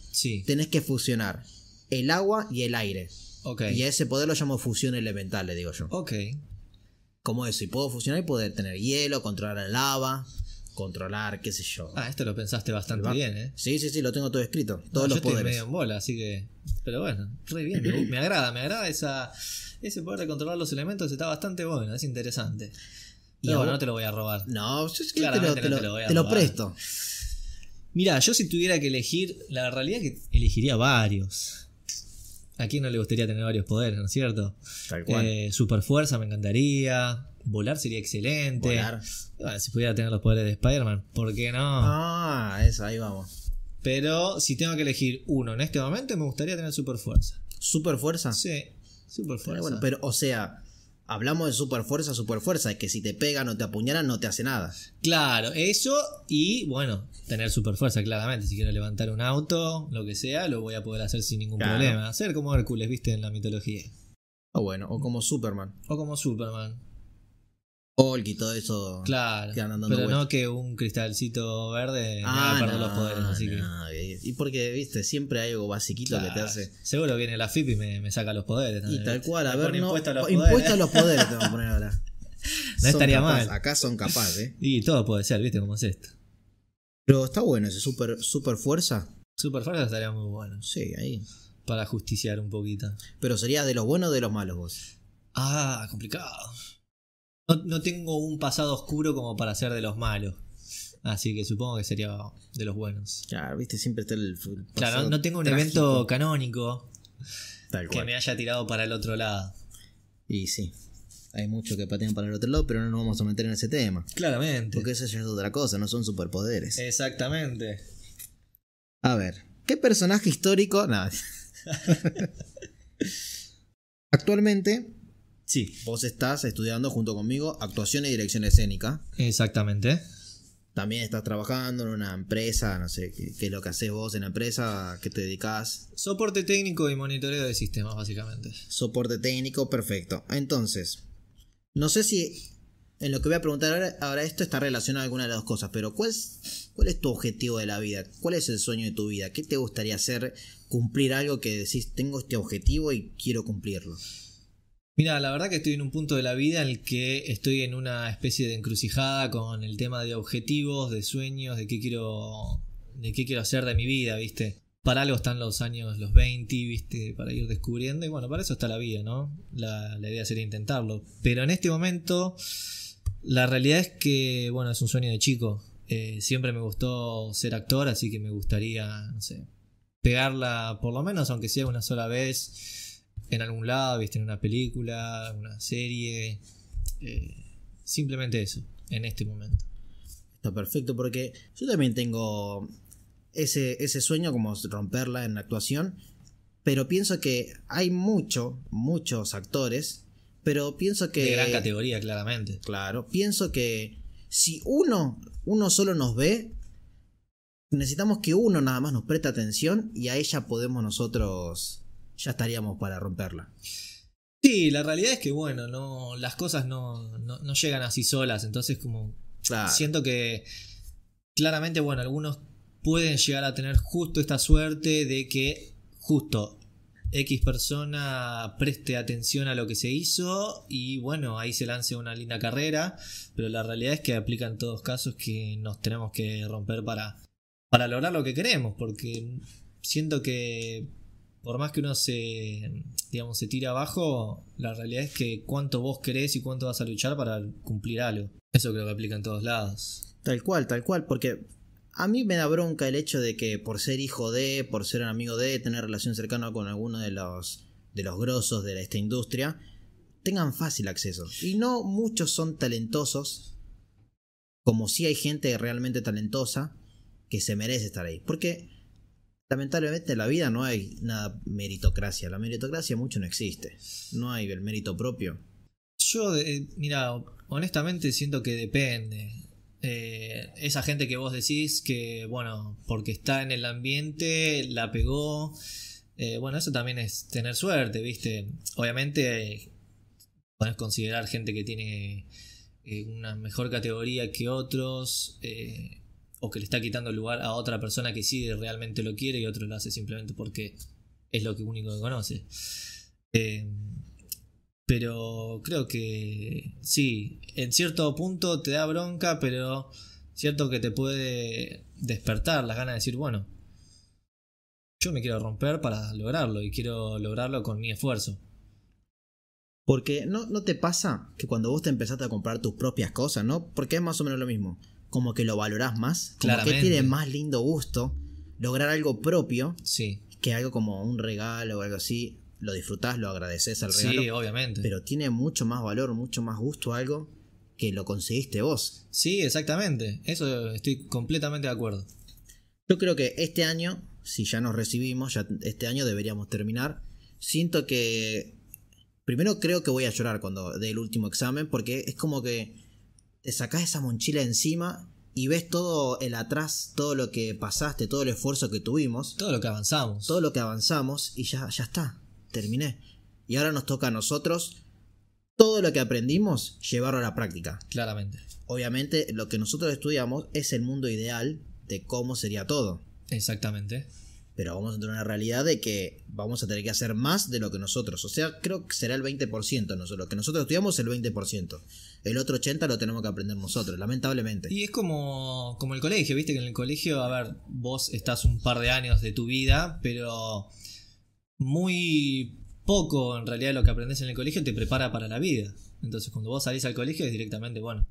A: tenés que fusionar el agua y el aire. Y a ese poder lo llamo fusión elemental, le digo yo. Ok. Como eso, y puedo fusionar y poder tener hielo, controlar la lava controlar, qué sé yo.
B: Ah, esto lo pensaste bastante bien, ¿eh?
A: Sí, sí, sí, lo tengo todo escrito. Todos los yo poderes. Estoy medio en
B: bola, así que. Pero bueno, re bien. Me, agrada, me agrada esa, ese poder de controlar los elementos. Está bastante bueno, es interesante. Pero bueno, no te lo voy a robar. No, yo te lo, te, lo, presto. Mira, yo si tuviera que elegir, la realidad es que elegiría varios. ¿A quién no le gustaría tener varios poderes, no es cierto? Tal cual. Eh, super fuerza me encantaría. Volar sería excelente. Volar. si pudiera tener los poderes de Spider-Man, ¿por qué no? Ah, eso, ahí vamos. Pero si tengo que elegir
A: uno en este momento, me gustaría tener super fuerza. ¿Super fuerza? Sí, super fuerza. bueno, pero o sea, hablamos de super fuerza, super fuerza, es que si te pegan o te apuñalan no te hace nada.
B: Claro, eso y bueno, tener super fuerza, claramente. Si quiero levantar un auto, lo que sea, lo voy a poder hacer sin ningún problema. Hacer como Hércules, viste, en la mitología. O ah, bueno, o como
A: Superman. O como Superman y todo eso. Claro. Que pero no
B: que un cristalcito verde ah, a perder los poderes. Y porque, viste, siempre hay algo basiquito que te hace. Seguro viene la FIP y me, saca los poderes. Y tal cual, a ver, impuesto a los poderes. te voy a poner ahora. No estaría mal. Acá son capaces, ¿eh? Y todo puede ser, viste, como es esto. Pero está bueno ese super, super fuerza.
A: Super fuerza estaría muy bueno. Sí, ahí. Para justiciar un poquito. Pero sería de los buenos o de los malos vos. Ah, complicado.
B: No, tengo un pasado oscuro como para ser de los malos. Así que supongo que sería de los buenos.
A: Claro, viste, siempre está
B: el. claro, no, tengo un evento
A: canónico que me
B: haya tirado para el otro lado.
A: Y sí, hay muchos que patean para el otro lado, pero no nos vamos a meter en ese tema. Claramente. Porque eso ya es otra cosa, no son superpoderes. Exactamente. A ver, ¿qué personaje histórico? Nada. Actualmente Sí. Vos estás estudiando junto conmigo actuación y dirección escénica.
B: Exactamente.
A: También estás trabajando en una empresa, no sé, ¿qué, es lo que haces vos en la empresa? ¿Qué te dedicas? Soporte técnico y monitoreo de sistemas, básicamente. Soporte técnico, perfecto. Entonces, no sé si en lo que voy a preguntar ahora, esto está relacionado a alguna de las dos cosas, pero ¿cuál ¿cuál es tu objetivo de la vida? ¿Cuál es el sueño de tu vida? ¿Qué te gustaría hacer? ¿Cumplir algo que decís, tengo este objetivo y quiero cumplirlo?
B: Mira, la verdad que estoy en un punto de la vida en el que estoy en una especie de encrucijada con el tema de objetivos, de sueños, de qué quiero, de qué quiero hacer de mi vida, ¿viste? Para algo están los años, los 20, ¿viste? Para ir descubriendo. Y bueno, para eso está la vida, ¿no? La, idea sería intentarlo. Pero en este momento, la realidad es que, bueno, es un sueño de chico. Eh, siempre me gustó ser actor, así que me gustaría, no sé, pegarla por lo menos, aunque sea una sola vez en algún lado, viste, en una película, una serie. Eh,
A: simplemente eso, en este momento. Está perfecto, porque yo también tengo ese, ese sueño como romperla en la actuación, pero pienso que hay mucho, muchos actores, pero pienso que... De gran categoría, claramente. Claro, pienso que si uno, uno solo nos ve, necesitamos que uno nada más nos preste atención y a ella podemos nosotros ya estaríamos para romperla.
B: Sí, la realidad es que, bueno, no, las cosas no, llegan así solas, entonces como siento que claramente, bueno, algunos pueden llegar a tener justo esta suerte de que justo X persona preste atención a lo que se hizo y bueno, ahí se lance una linda carrera, pero la realidad es que aplica en todos casos que nos tenemos que romper para, para lograr lo que queremos, porque siento que por más que uno se, digamos, se tira abajo, la realidad es que cuánto vos querés y cuánto vas a luchar para cumplir algo. Eso creo que aplica en todos lados.
A: Tal cual, tal cual, porque a mí me da bronca el hecho de que por ser hijo de, por ser un amigo de, tener relación cercana con alguno de los, de los grosos de esta industria, tengan fácil acceso. Y no muchos son talentosos, como si hay gente realmente talentosa que se merece estar ahí. Porque lamentablemente en la vida no hay nada meritocracia. La meritocracia mucho no existe. No hay el mérito propio. Yo, eh, mira, honestamente siento que depende.
B: Eh, esa gente que vos decís que, bueno, porque está en el ambiente, la pegó. Eh, bueno, eso también es tener suerte, ¿viste? Obviamente, podés considerar gente que tiene una mejor categoría que otros o que le está quitando lugar a otra persona que sí realmente lo quiere y otro lo hace simplemente porque es lo que único que conoce. Eh, pero creo que sí, en cierto punto te da bronca, pero cierto que te puede despertar las ganas de decir, bueno, yo me quiero romper para lograrlo y quiero lograrlo con mi esfuerzo.
A: Porque no, no te pasa que cuando vos te empezaste a comprar tus propias cosas, ¿no? Porque es más o menos lo mismo como que lo valorás más, como que tiene más lindo gusto lograr algo propio sí. que algo como un regalo o algo así. Lo disfrutás, lo agradeces al regalo. Sí, obviamente. Pero tiene mucho más valor, mucho más gusto algo que lo conseguiste vos. Sí, exactamente. Eso estoy completamente de acuerdo. Yo creo que este año, si ya nos recibimos, ya este año deberíamos terminar. Siento que. Primero creo que voy a llorar cuando dé el último examen, porque es como que te sacás esa mochila encima y ves todo el atrás, todo lo que pasaste, todo el esfuerzo que tuvimos. Todo lo que avanzamos. Todo lo que avanzamos y ya, ya está, terminé. Y ahora nos toca a nosotros todo lo que aprendimos llevarlo a la práctica. Claramente. Obviamente lo que nosotros estudiamos es el mundo ideal de cómo sería todo. Exactamente pero vamos a tener una realidad de que vamos a tener que hacer más de lo que nosotros. O sea, creo que será el 20%. Nosotros, lo que nosotros estudiamos es el 20%. El otro 80% lo tenemos que aprender nosotros, lamentablemente. Y es
B: como, como el colegio, viste que en el colegio, a ver, vos estás un par de años de tu vida, pero muy poco en realidad lo que aprendes en el colegio te prepara para la vida. Entonces cuando vos salís al colegio es directamente, bueno,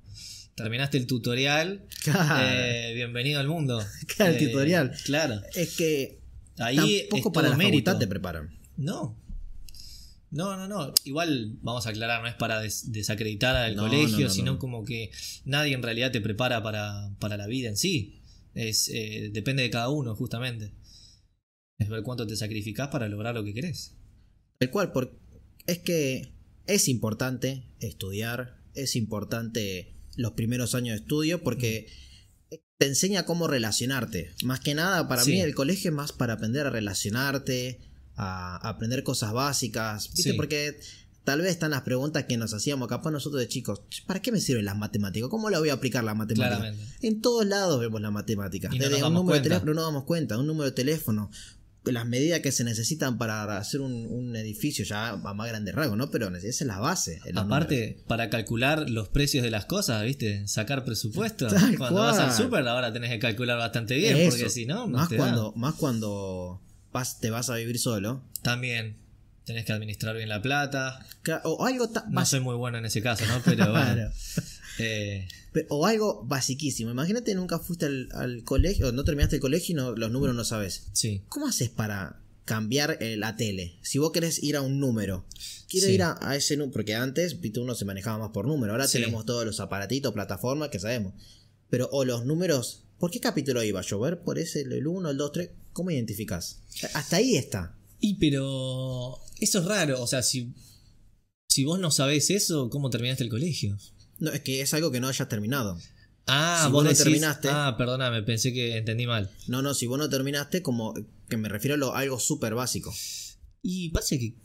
B: terminaste el tutorial, eh, bienvenido al mundo. el eh,
A: tutorial. Claro. Es que Ahí Tampoco para la te preparan. No.
B: No, no, no. Igual vamos a aclarar, no es para desacreditar al colegio, sino como que nadie en realidad te prepara para, la vida en sí. Es, eh, depende de cada uno, justamente. Es ver
A: cuánto te sacrificas para lograr lo que querés. El cual, porque es que es importante estudiar, es importante los primeros años de estudio, porque mm te enseña cómo relacionarte. Más que nada, para mí el colegio es más para aprender a relacionarte, a aprender cosas básicas. Porque tal vez están las preguntas que nos hacíamos capaz pues nosotros de chicos. ¿Para qué me sirven las matemáticas? ¿Cómo la voy a aplicar la matemática? En todos lados vemos las matemáticas. Y un número de teléfono no nos damos cuenta. Un número de teléfono, las medidas que se necesitan para hacer un, edificio ya a más grande rango, ¿no? Pero esa es la base. Aparte,
B: para calcular los precios de las cosas, ¿viste? Sacar presupuesto. cuando vas al súper ahora tenés que calcular bastante bien, porque si no, más cuando,
A: Más cuando
B: te vas a vivir solo. También. Tenés que administrar bien la plata. o algo No soy muy bueno en ese caso, ¿no? Pero bueno
A: o algo basiquísimo. Imagínate, nunca fuiste al, colegio, o no terminaste el colegio y los números no sabes. ¿Cómo haces para cambiar eh, la tele? Si vos querés ir a un número, quiero ir a, ese número, porque antes, uno se manejaba más por número. Ahora tenemos todos los aparatitos, plataformas que sabemos. Pero, o los números, ¿por qué capítulo iba a llover? ¿Por ese, el 1, el 2, 3? ¿Cómo identificás? Hasta ahí está.
B: Y pero. Eso es raro. O sea, si. Si vos no sabés eso, ¿cómo terminaste el colegio?
A: No, es que es algo que no hayas terminado. Ah, si vos, no terminaste. Ah, perdóname, pensé que entendí mal. No, no, si vos no terminaste, como que me refiero a algo súper básico. Y pasa que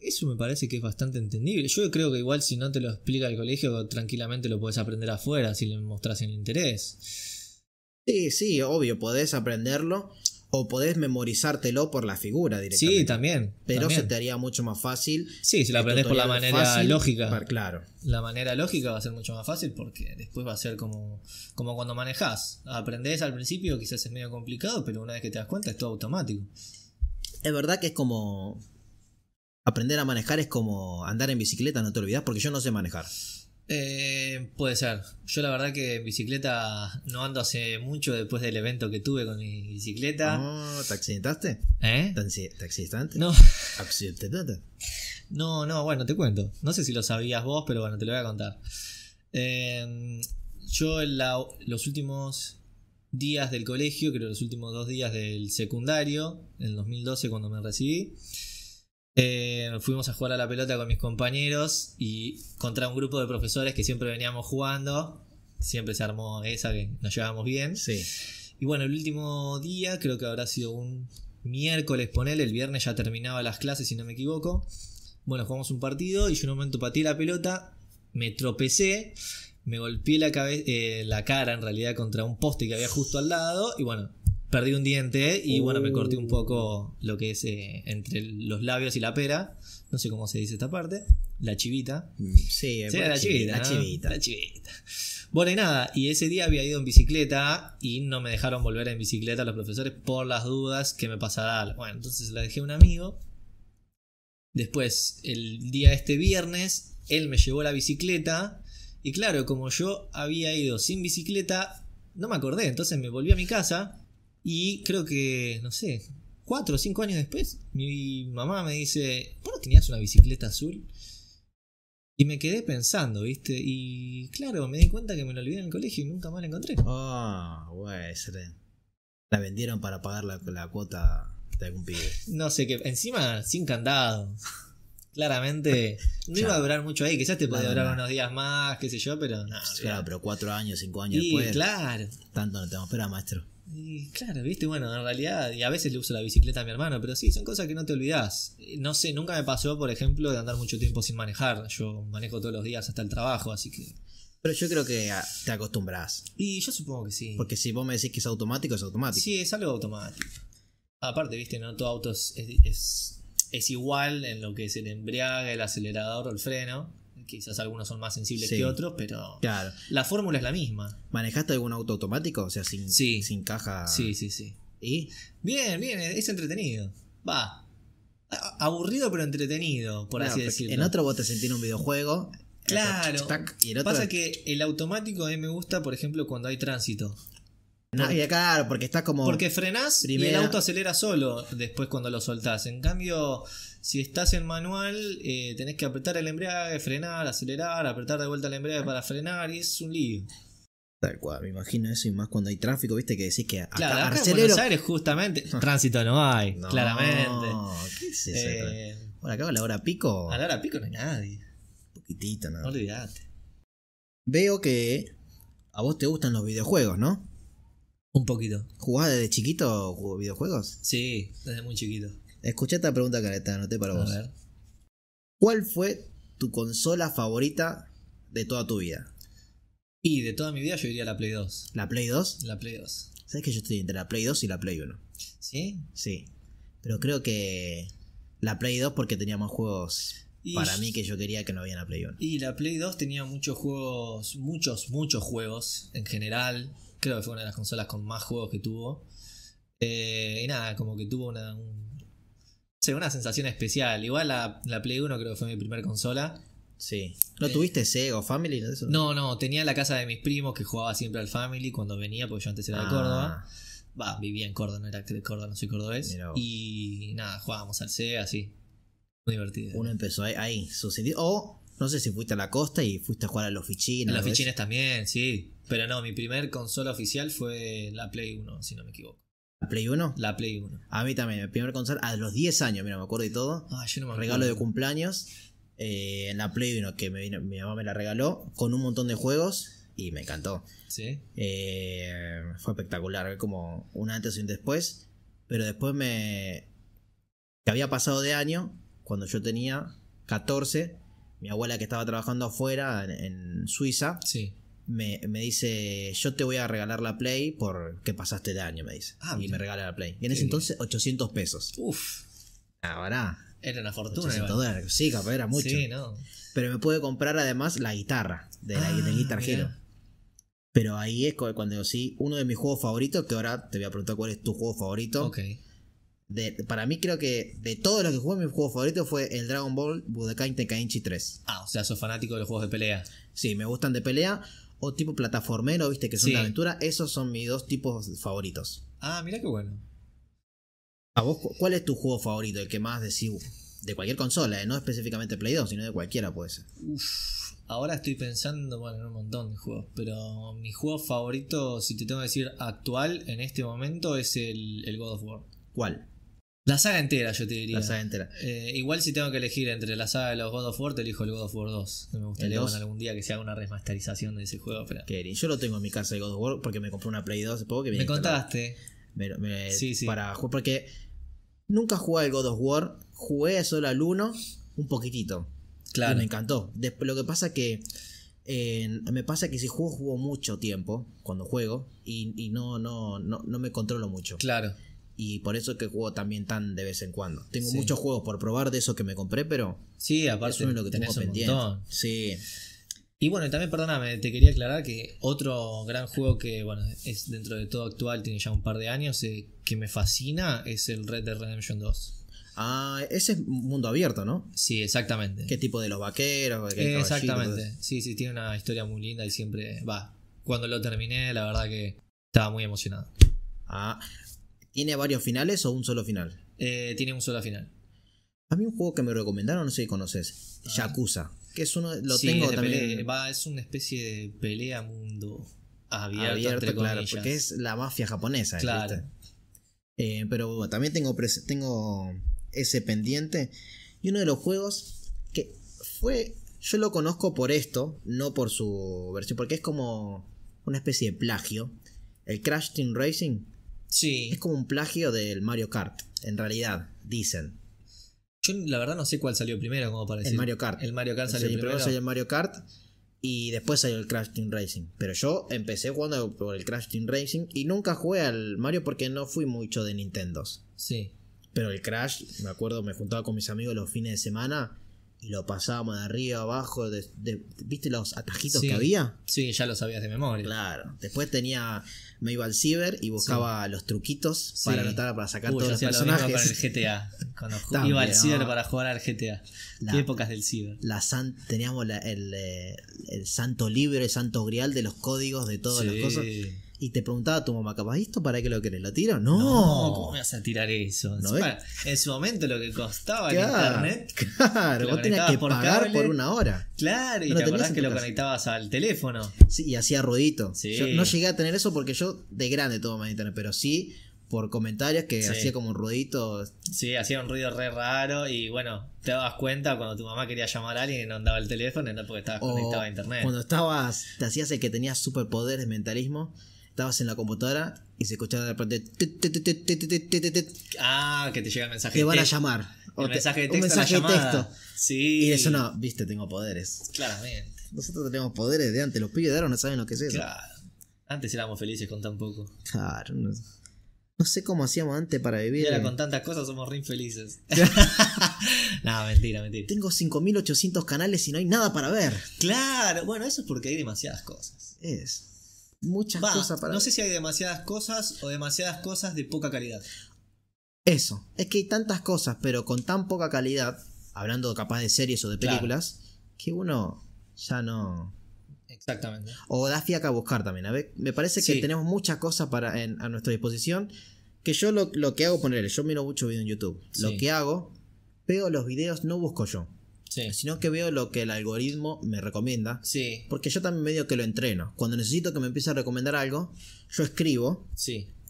B: eso me parece que es bastante entendible. Yo creo que igual si no te lo explica el colegio, tranquilamente lo puedes aprender afuera si le mostras el interés.
A: Sí, sí, obvio, podés aprenderlo o podés memorizártelo por la figura directamente. Sí, también. Pero se te haría mucho más fácil. Sí, si lo aprendes por la manera lógica. claro. La
B: manera lógica va a ser mucho más fácil porque después va a ser como, como cuando manejás. Aprendés al principio, quizás es medio complicado, pero una vez que te das cuenta es todo automático.
A: Es verdad que es como. Aprender a manejar es como andar en bicicleta, no te olvidas, porque yo no sé manejar.
B: Eh, puede ser. Yo la verdad que en bicicleta no ando hace mucho después del evento que tuve con mi bicicleta. No, ah, ¿Te accidentaste? ¿Eh? ¿Te accidentaste? No. ¿Accidentaste? No, no, bueno, te cuento. No sé si lo sabías vos, pero bueno, te lo voy a contar. Eh, yo en los últimos días del colegio, creo los últimos dos días del secundario, en el 2012 cuando me recibí, eh, fuimos a jugar a la pelota con mis compañeros y contra un grupo de profesores que siempre veníamos jugando. Siempre se armó esa que nos llevábamos bien. Y bueno, el último día, creo que habrá sido un miércoles, ponele, el viernes ya terminaba las clases, si no me equivoco. Bueno, jugamos un partido y yo en un momento pateé la pelota, me tropecé, me golpeé la, eh, la cara en realidad contra un poste que había justo al lado y bueno, perdí un diente y bueno, me corté un uh. poco lo que es eh, entre los labios y la pera. No sé cómo se dice esta parte. La chivita. Mm, sí, eh, la, chivita, la, chivita, la chivita. Bueno, y nada, y ese día había ido en bicicleta y no me dejaron volver en bicicleta los profesores por las dudas que me pasara Bueno, entonces la dejé a un amigo. Después, el día este viernes, él me llevó la bicicleta. Y claro, como yo había ido sin bicicleta, no me acordé. Entonces me volví a mi casa y creo que, no sé, cuatro o cinco años después, mi mamá me dice, ¿por no tenías una bicicleta azul? Y me quedé pensando, ¿viste? Y claro, me di cuenta que me la olvidé en el colegio y nunca más la encontré.
A: Ah, güey la vendieron para pagar la, cuota de algún pibe.
B: No sé que encima sin candado. Claramente no iba a durar mucho ahí,
A: quizás te podía durar unos
B: días más, qué sé yo, pero Claro, pero cuatro años, cinco años después.
A: Claro. Tanto no te vamos maestro
B: claro, viste, bueno, en realidad, y a veces le uso la bicicleta a mi hermano, pero sí, son cosas que no te olvidas No sé, nunca me pasó, por ejemplo, de andar mucho tiempo sin manejar. Yo
A: manejo todos los días hasta el trabajo, así que. Pero yo creo que te acostumbras.
B: Y yo supongo que
A: sí. Porque si vos me decís que es automático, es automático. Sí, es algo automático.
B: Aparte, viste, no todo auto es, es, igual en lo que es el embriaga el acelerador o el freno. Quizás algunos son más sensibles que otros,
A: pero claro. la fórmula es la misma. ¿Manejaste algún auto automático? O sea, sin, sin caja. Sí, sí, sí.
B: ¿Y? Bien, bien, es entretenido. Va. Aburrido pero entretenido, por así decirlo. En otro vos te sentís un videojuego.
A: Claro. Pasa
B: que el automático a mí me gusta, por ejemplo, cuando hay tránsito.
A: No, claro, porque está como. Porque
B: frenás y el auto acelera solo después cuando lo soltás. En cambio, si estás en manual, eh, tenés que apretar el embrague, frenar, acelerar, apretar de vuelta el embrague para frenar y es un lío.
A: Tal cual, me imagino eso y más cuando hay tráfico, viste que decís que acá, claro,
B: justamente
A: tránsito no hay, no, claramente. ¿Qué es eso? Eh, bueno, acá a la hora pico. A la hora pico no hay nadie. poquitito, ¿no? No olvidate. Veo que a vos te gustan los videojuegos, ¿no? Un poquito. ¿Jugás desde chiquito videojuegos? Sí, desde muy chiquito. Escuché esta pregunta que te anoté para vos. A Ver. ¿Cuál fue tu consola favorita de toda tu vida? Y de toda mi vida yo diría la Play 2. ¿La Play 2? La Play 2. ¿Sabes que yo estoy entre la Play 2 y la Play 1? ¿Sí? Sí. Pero creo que la Play 2 porque tenía más juegos para mí que yo quería que no había en la Play 1.
B: Y la Play 2 tenía muchos juegos, muchos, muchos juegos en general creo que fue una de las consolas con más juegos que tuvo. Eh, y nada, como que tuvo una, una sensación especial. Igual la, la, Play 1 creo que fue mi primera consola. Sí.
A: ¿No eh, tuviste Sega o Family?
B: No, no, tenía la casa de mis primos que jugaba siempre al Family cuando venía, porque yo antes era de ah. Córdoba. vivía en Córdoba, no era de Córdoba, no soy cordobés. Y
A: nada, jugábamos al Sega, así. Muy divertido. Uno empezó ahí, sucedió O no sé si fuiste a la costa y fuiste a jugar a los fichines. los fichines
B: también, sí. Pero no, mi primer consola oficial fue la Play 1, si no me equivoco.
A: ¿La Play 1? La Play 1. A mí también, mi primer consola a los 10 años, mira, me acuerdo y todo.
B: Ah, yo no me acuerdo. Regalo de
A: cumpleaños. Eh, en la Play 1 que mi mamá me la regaló con un montón de juegos y me encantó. Sí. Eh, fue espectacular, como un antes y un después. Pero después me. que había pasado de año, cuando yo tenía 14, mi abuela que estaba trabajando afuera en Suiza. Sí me, dice, yo te voy a regalar la Play porque pasaste de año, me dice. Ah, y me regala la Play. Y en ese entonces, 800 pesos. Uf. Ahora.
B: Era una fortuna. Sí, capaz era mucho.
A: Pero me pude comprar además la guitarra de ah, del Guitar Pero ahí es cuando sí, uno de mis juegos favoritos, que ahora te voy a preguntar cuál es tu juego favorito. Ok. para mí creo que de todos los que jugué, mi juego favorito fue el Dragon Ball Budokai Tenkaichi 3. Ah, o sea, sos fanático de los juegos de pelea. Sí, me gustan de pelea o tipo plataformero, viste, que son de aventura, esos son mis dos tipos favoritos. Ah, mira qué bueno. ¿A vos cuál es tu juego favorito? El que más decís de cualquier consola, eh, no específicamente Play 2, sino de cualquiera puede ser.
B: ahora estoy pensando, bueno, en un montón de juegos, pero mi juego favorito, si te tengo que decir actual, en este momento, es el, el God of War. ¿Cuál? La saga entera, yo te diría. Eh, igual si tengo que elegir entre la saga de los God of War, te elijo el God of War 2. Me gustaría algún
A: día que se haga una remasterización de ese juego. yo lo tengo en mi casa de God of War porque me compré una Play 2 que me, contaste. sí, sí. Para jugar, porque nunca jugué al God of War, jugué solo al 1 un poquitito. Claro. Y me encantó. Después, lo que pasa que me pasa que si juego, juego mucho tiempo cuando juego y, y no, no, no, no me controlo mucho. Claro y por eso es que juego también tan de vez en cuando. Tengo muchos juegos por probar de esos que me compré, pero. Sí, aparte. de lo que tengo pendiente.
B: Sí. Y bueno, también perdóname, te quería aclarar que otro gran juego que, bueno, es dentro de todo actual, tiene ya un par de años, eh, que me fascina, es el Red Dead Redemption 2.
A: Ah, ese es mundo abierto, ¿no? Sí, exactamente. ¿Qué tipo de los vaqueros? exactamente.
B: Sí, sí, tiene una historia muy linda y siempre. Va. Cuando lo terminé, la verdad que
A: estaba muy emocionado. Ah, ¿Tiene varios finales o un solo final? Eh, tiene un solo final. A mí un juego que me recomendaron, no sé si conoces, ah. Yakuza, que es uno, lo tengo también.
B: es una especie de pelea mundo abierto, abierto claro, porque es
A: la mafia japonesa. Claro. Eh, pero bueno, también tengo, tengo ese pendiente. Y uno de los juegos que fue, yo lo conozco por esto, no por su versión, porque es como una especie de plagio. El Crash Team Racing. Sí. Es como un plagio del Mario Kart, en realidad, dicen.
B: Yo la verdad no sé cuál salió primero, como parece. El Mario Kart.
A: El Mario Kart salió primero. salió el Mario Kart y después salió el Crash Team Racing. Pero yo empecé jugando por el Crash Team Racing y nunca jugué al Mario porque no fui mucho de Nintendo. Sí. Pero el Crash, me acuerdo, me juntaba con mis amigos los fines de semana y lo pasábamos de arriba abajo. De, ¿Viste los atajitos que había? Sí, ya lo sabías de memoria. Claro. Después tenía. Me iba al ciber y buscaba los truquitos para anotar, para sacar todos los personajes. Lo el GTA. iba al ciber para jugar al GTA. ¿Qué épocas del ciber? La teníamos el, eh, el, santo libre, el santo grial de los códigos de todas las cosas y te preguntaba tu mamá, capaz, ¿esto para qué lo querés? ¿Lo tiro? No. ¿Cómo
B: me vas a tirar eso? en su momento lo que costaba el internet.
A: Claro, vos tenías que pagar por una hora.
B: Claro, y no te acordás que lo conectabas al teléfono.
A: Sí, y hacía ruidito. Yo no llegué a tener eso porque yo de grande todo más internet, pero sí por comentarios que hacía como un ruidito.
B: Sí, hacía un ruido re raro y bueno, te dabas cuenta cuando tu mamá quería llamar a alguien y no andaba el teléfono, no porque estabas conectado a internet. Cuando
A: estabas, te hacías el que tenías superpoderes mentalismo estabas en la computadora y se escuchaba de repente.
B: Ah, que te llega el mensaje. Te van a llamar. mensaje de texto. Un mensaje de texto. Sí.
A: Y eso no, viste, tengo poderes. Claramente. Nosotros tenemos poderes de antes. Los pibes de ahora no saben lo que es eso. Claro.
B: Antes éramos felices con tan
A: poco. Claro. No, sé cómo hacíamos antes para vivir. ahora con
B: tantas cosas somos re infelices.
A: no, mentira, mentira. Tengo 5800 canales y no hay nada para ver. Claro. Bueno, eso es porque hay demasiadas cosas. Es muchas cosas para. No
B: sé si hay demasiadas cosas o demasiadas cosas de poca calidad.
A: Eso, es que hay tantas cosas, pero con tan poca calidad, hablando capaz de series o de películas, que uno ya no.
B: Exactamente.
A: O da fiaca a buscar también. A ver, me parece que tenemos muchas cosas para a nuestra disposición. Que yo lo, que hago, ponerle, yo miro mucho video en YouTube. Lo que hago, veo los videos, no busco yo sino que veo lo que el algoritmo me recomienda. Porque yo también medio que lo entreno. Cuando necesito que me empiece a recomendar algo, yo escribo.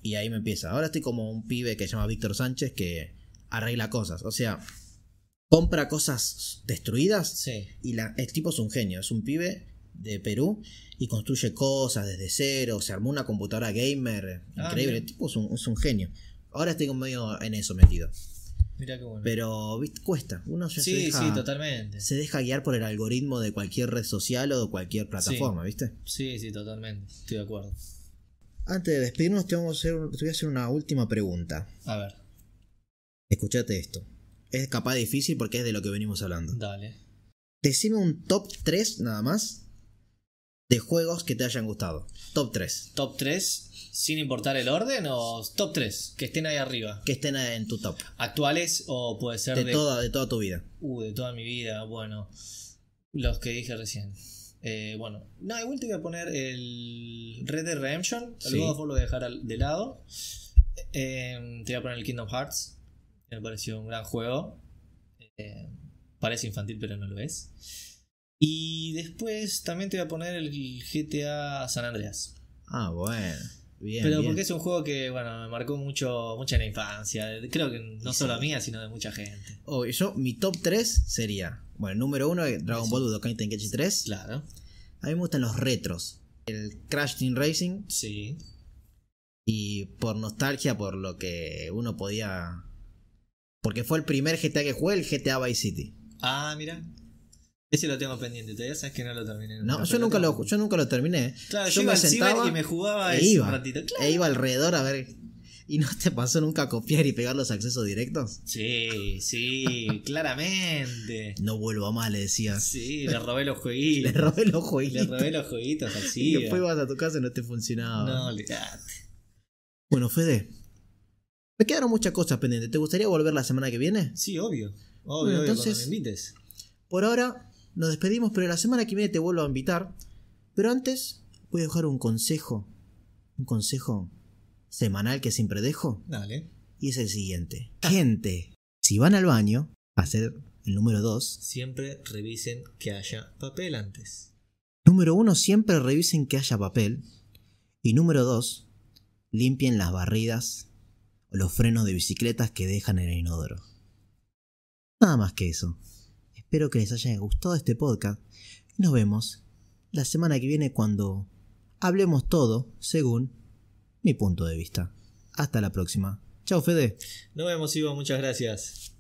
A: Y ahí me empieza. Ahora estoy como un pibe que se llama Víctor Sánchez que arregla cosas. O sea, compra cosas destruidas. Y la, el tipo es un genio, es un pibe de Perú y construye cosas desde cero. Se armó una computadora gamer. Ah, increíble. El tipo es un, es un genio. Ahora estoy medio en eso metido. Pero cuesta. Uno se deja, totalmente. Se deja guiar por el algoritmo de cualquier red social o de cualquier plataforma, ¿viste?
B: Sí, sí, totalmente. Estoy de acuerdo.
A: Antes de despedirnos, te, voy a hacer una última pregunta. A ver. Escuchate esto. Es capaz difícil porque es de lo que venimos hablando. Dale. Decime un top 3 nada más de juegos que te hayan gustado. Top 3.
B: Top 3, sin importar el orden o top 3, que estén ahí arriba.
A: Que estén en tu top.
B: ¿Actuales o puede ser de, de... toda de toda tu vida? Uh, de toda mi vida, bueno. Los que dije recién. Eh, bueno, no, igual te voy a poner el Red Dead Redemption. El lo voy a dejar de lado. Eh, te voy a poner el Kingdom Hearts. me pareció un gran juego. Eh, parece infantil, pero no lo es. Y después también te voy a poner el GTA San Andreas.
A: Ah, bueno. Bien, Pero porque es
B: un juego que, bueno, me marcó mucho, en la infancia. Creo que no solo mía, sino
A: de mucha gente. Oh, yo, mi top 3 sería, bueno, el número 1, eh, Dragon Ball Budokai Tenkaichi 3. Claro. A mí me gustan los retros. El Crash Team Racing. Sí. Y por nostalgia, por lo que uno podía... Porque fue el primer GTA que jugué, el GTA Vice City.
B: Ah, mira. Ese lo tengo pendiente, todavía sabes que no lo terminé. no, yo nunca
A: lo, yo nunca lo terminé. Claro, yo, iba me sentaba y me
B: jugaba Y e iba,
A: e Claro. iba alrededor a ver. ¿Y no te pasó nunca copiar y pegar los accesos directos? Sí, sí, claramente. No vuelvo a más, le decía. Sí, le robé los jueguitos. le robé los jueguitos. Le robé los jueguitos así. Y después ibas a tu casa y no te funcionaba. No, le... Bueno, Fede. Me quedaron muchas cosas pendientes. ¿Te gustaría volver la semana que viene? Sí, obvio.
B: Obvio, entonces, invites.
A: Por ahora, nos despedimos, pero la semana que viene te vuelvo a invitar. Pero antes, voy a dejar un consejo. Un consejo semanal que siempre dejo. Dale. Y es el siguiente. Gente, si van al baño, a hacer el número 2.
B: Siempre revisen que haya papel
A: antes. Número 1, siempre revisen que haya papel. Y número 2, limpien las barridas o los frenos de bicicletas que dejan en el inodoro. Nada más que eso. Espero que les haya gustado este podcast. Nos vemos la semana que viene cuando hablemos todo según mi punto de vista. Hasta la próxima. Chao, Fede.
B: Nos vemos, Ivo. Muchas gracias.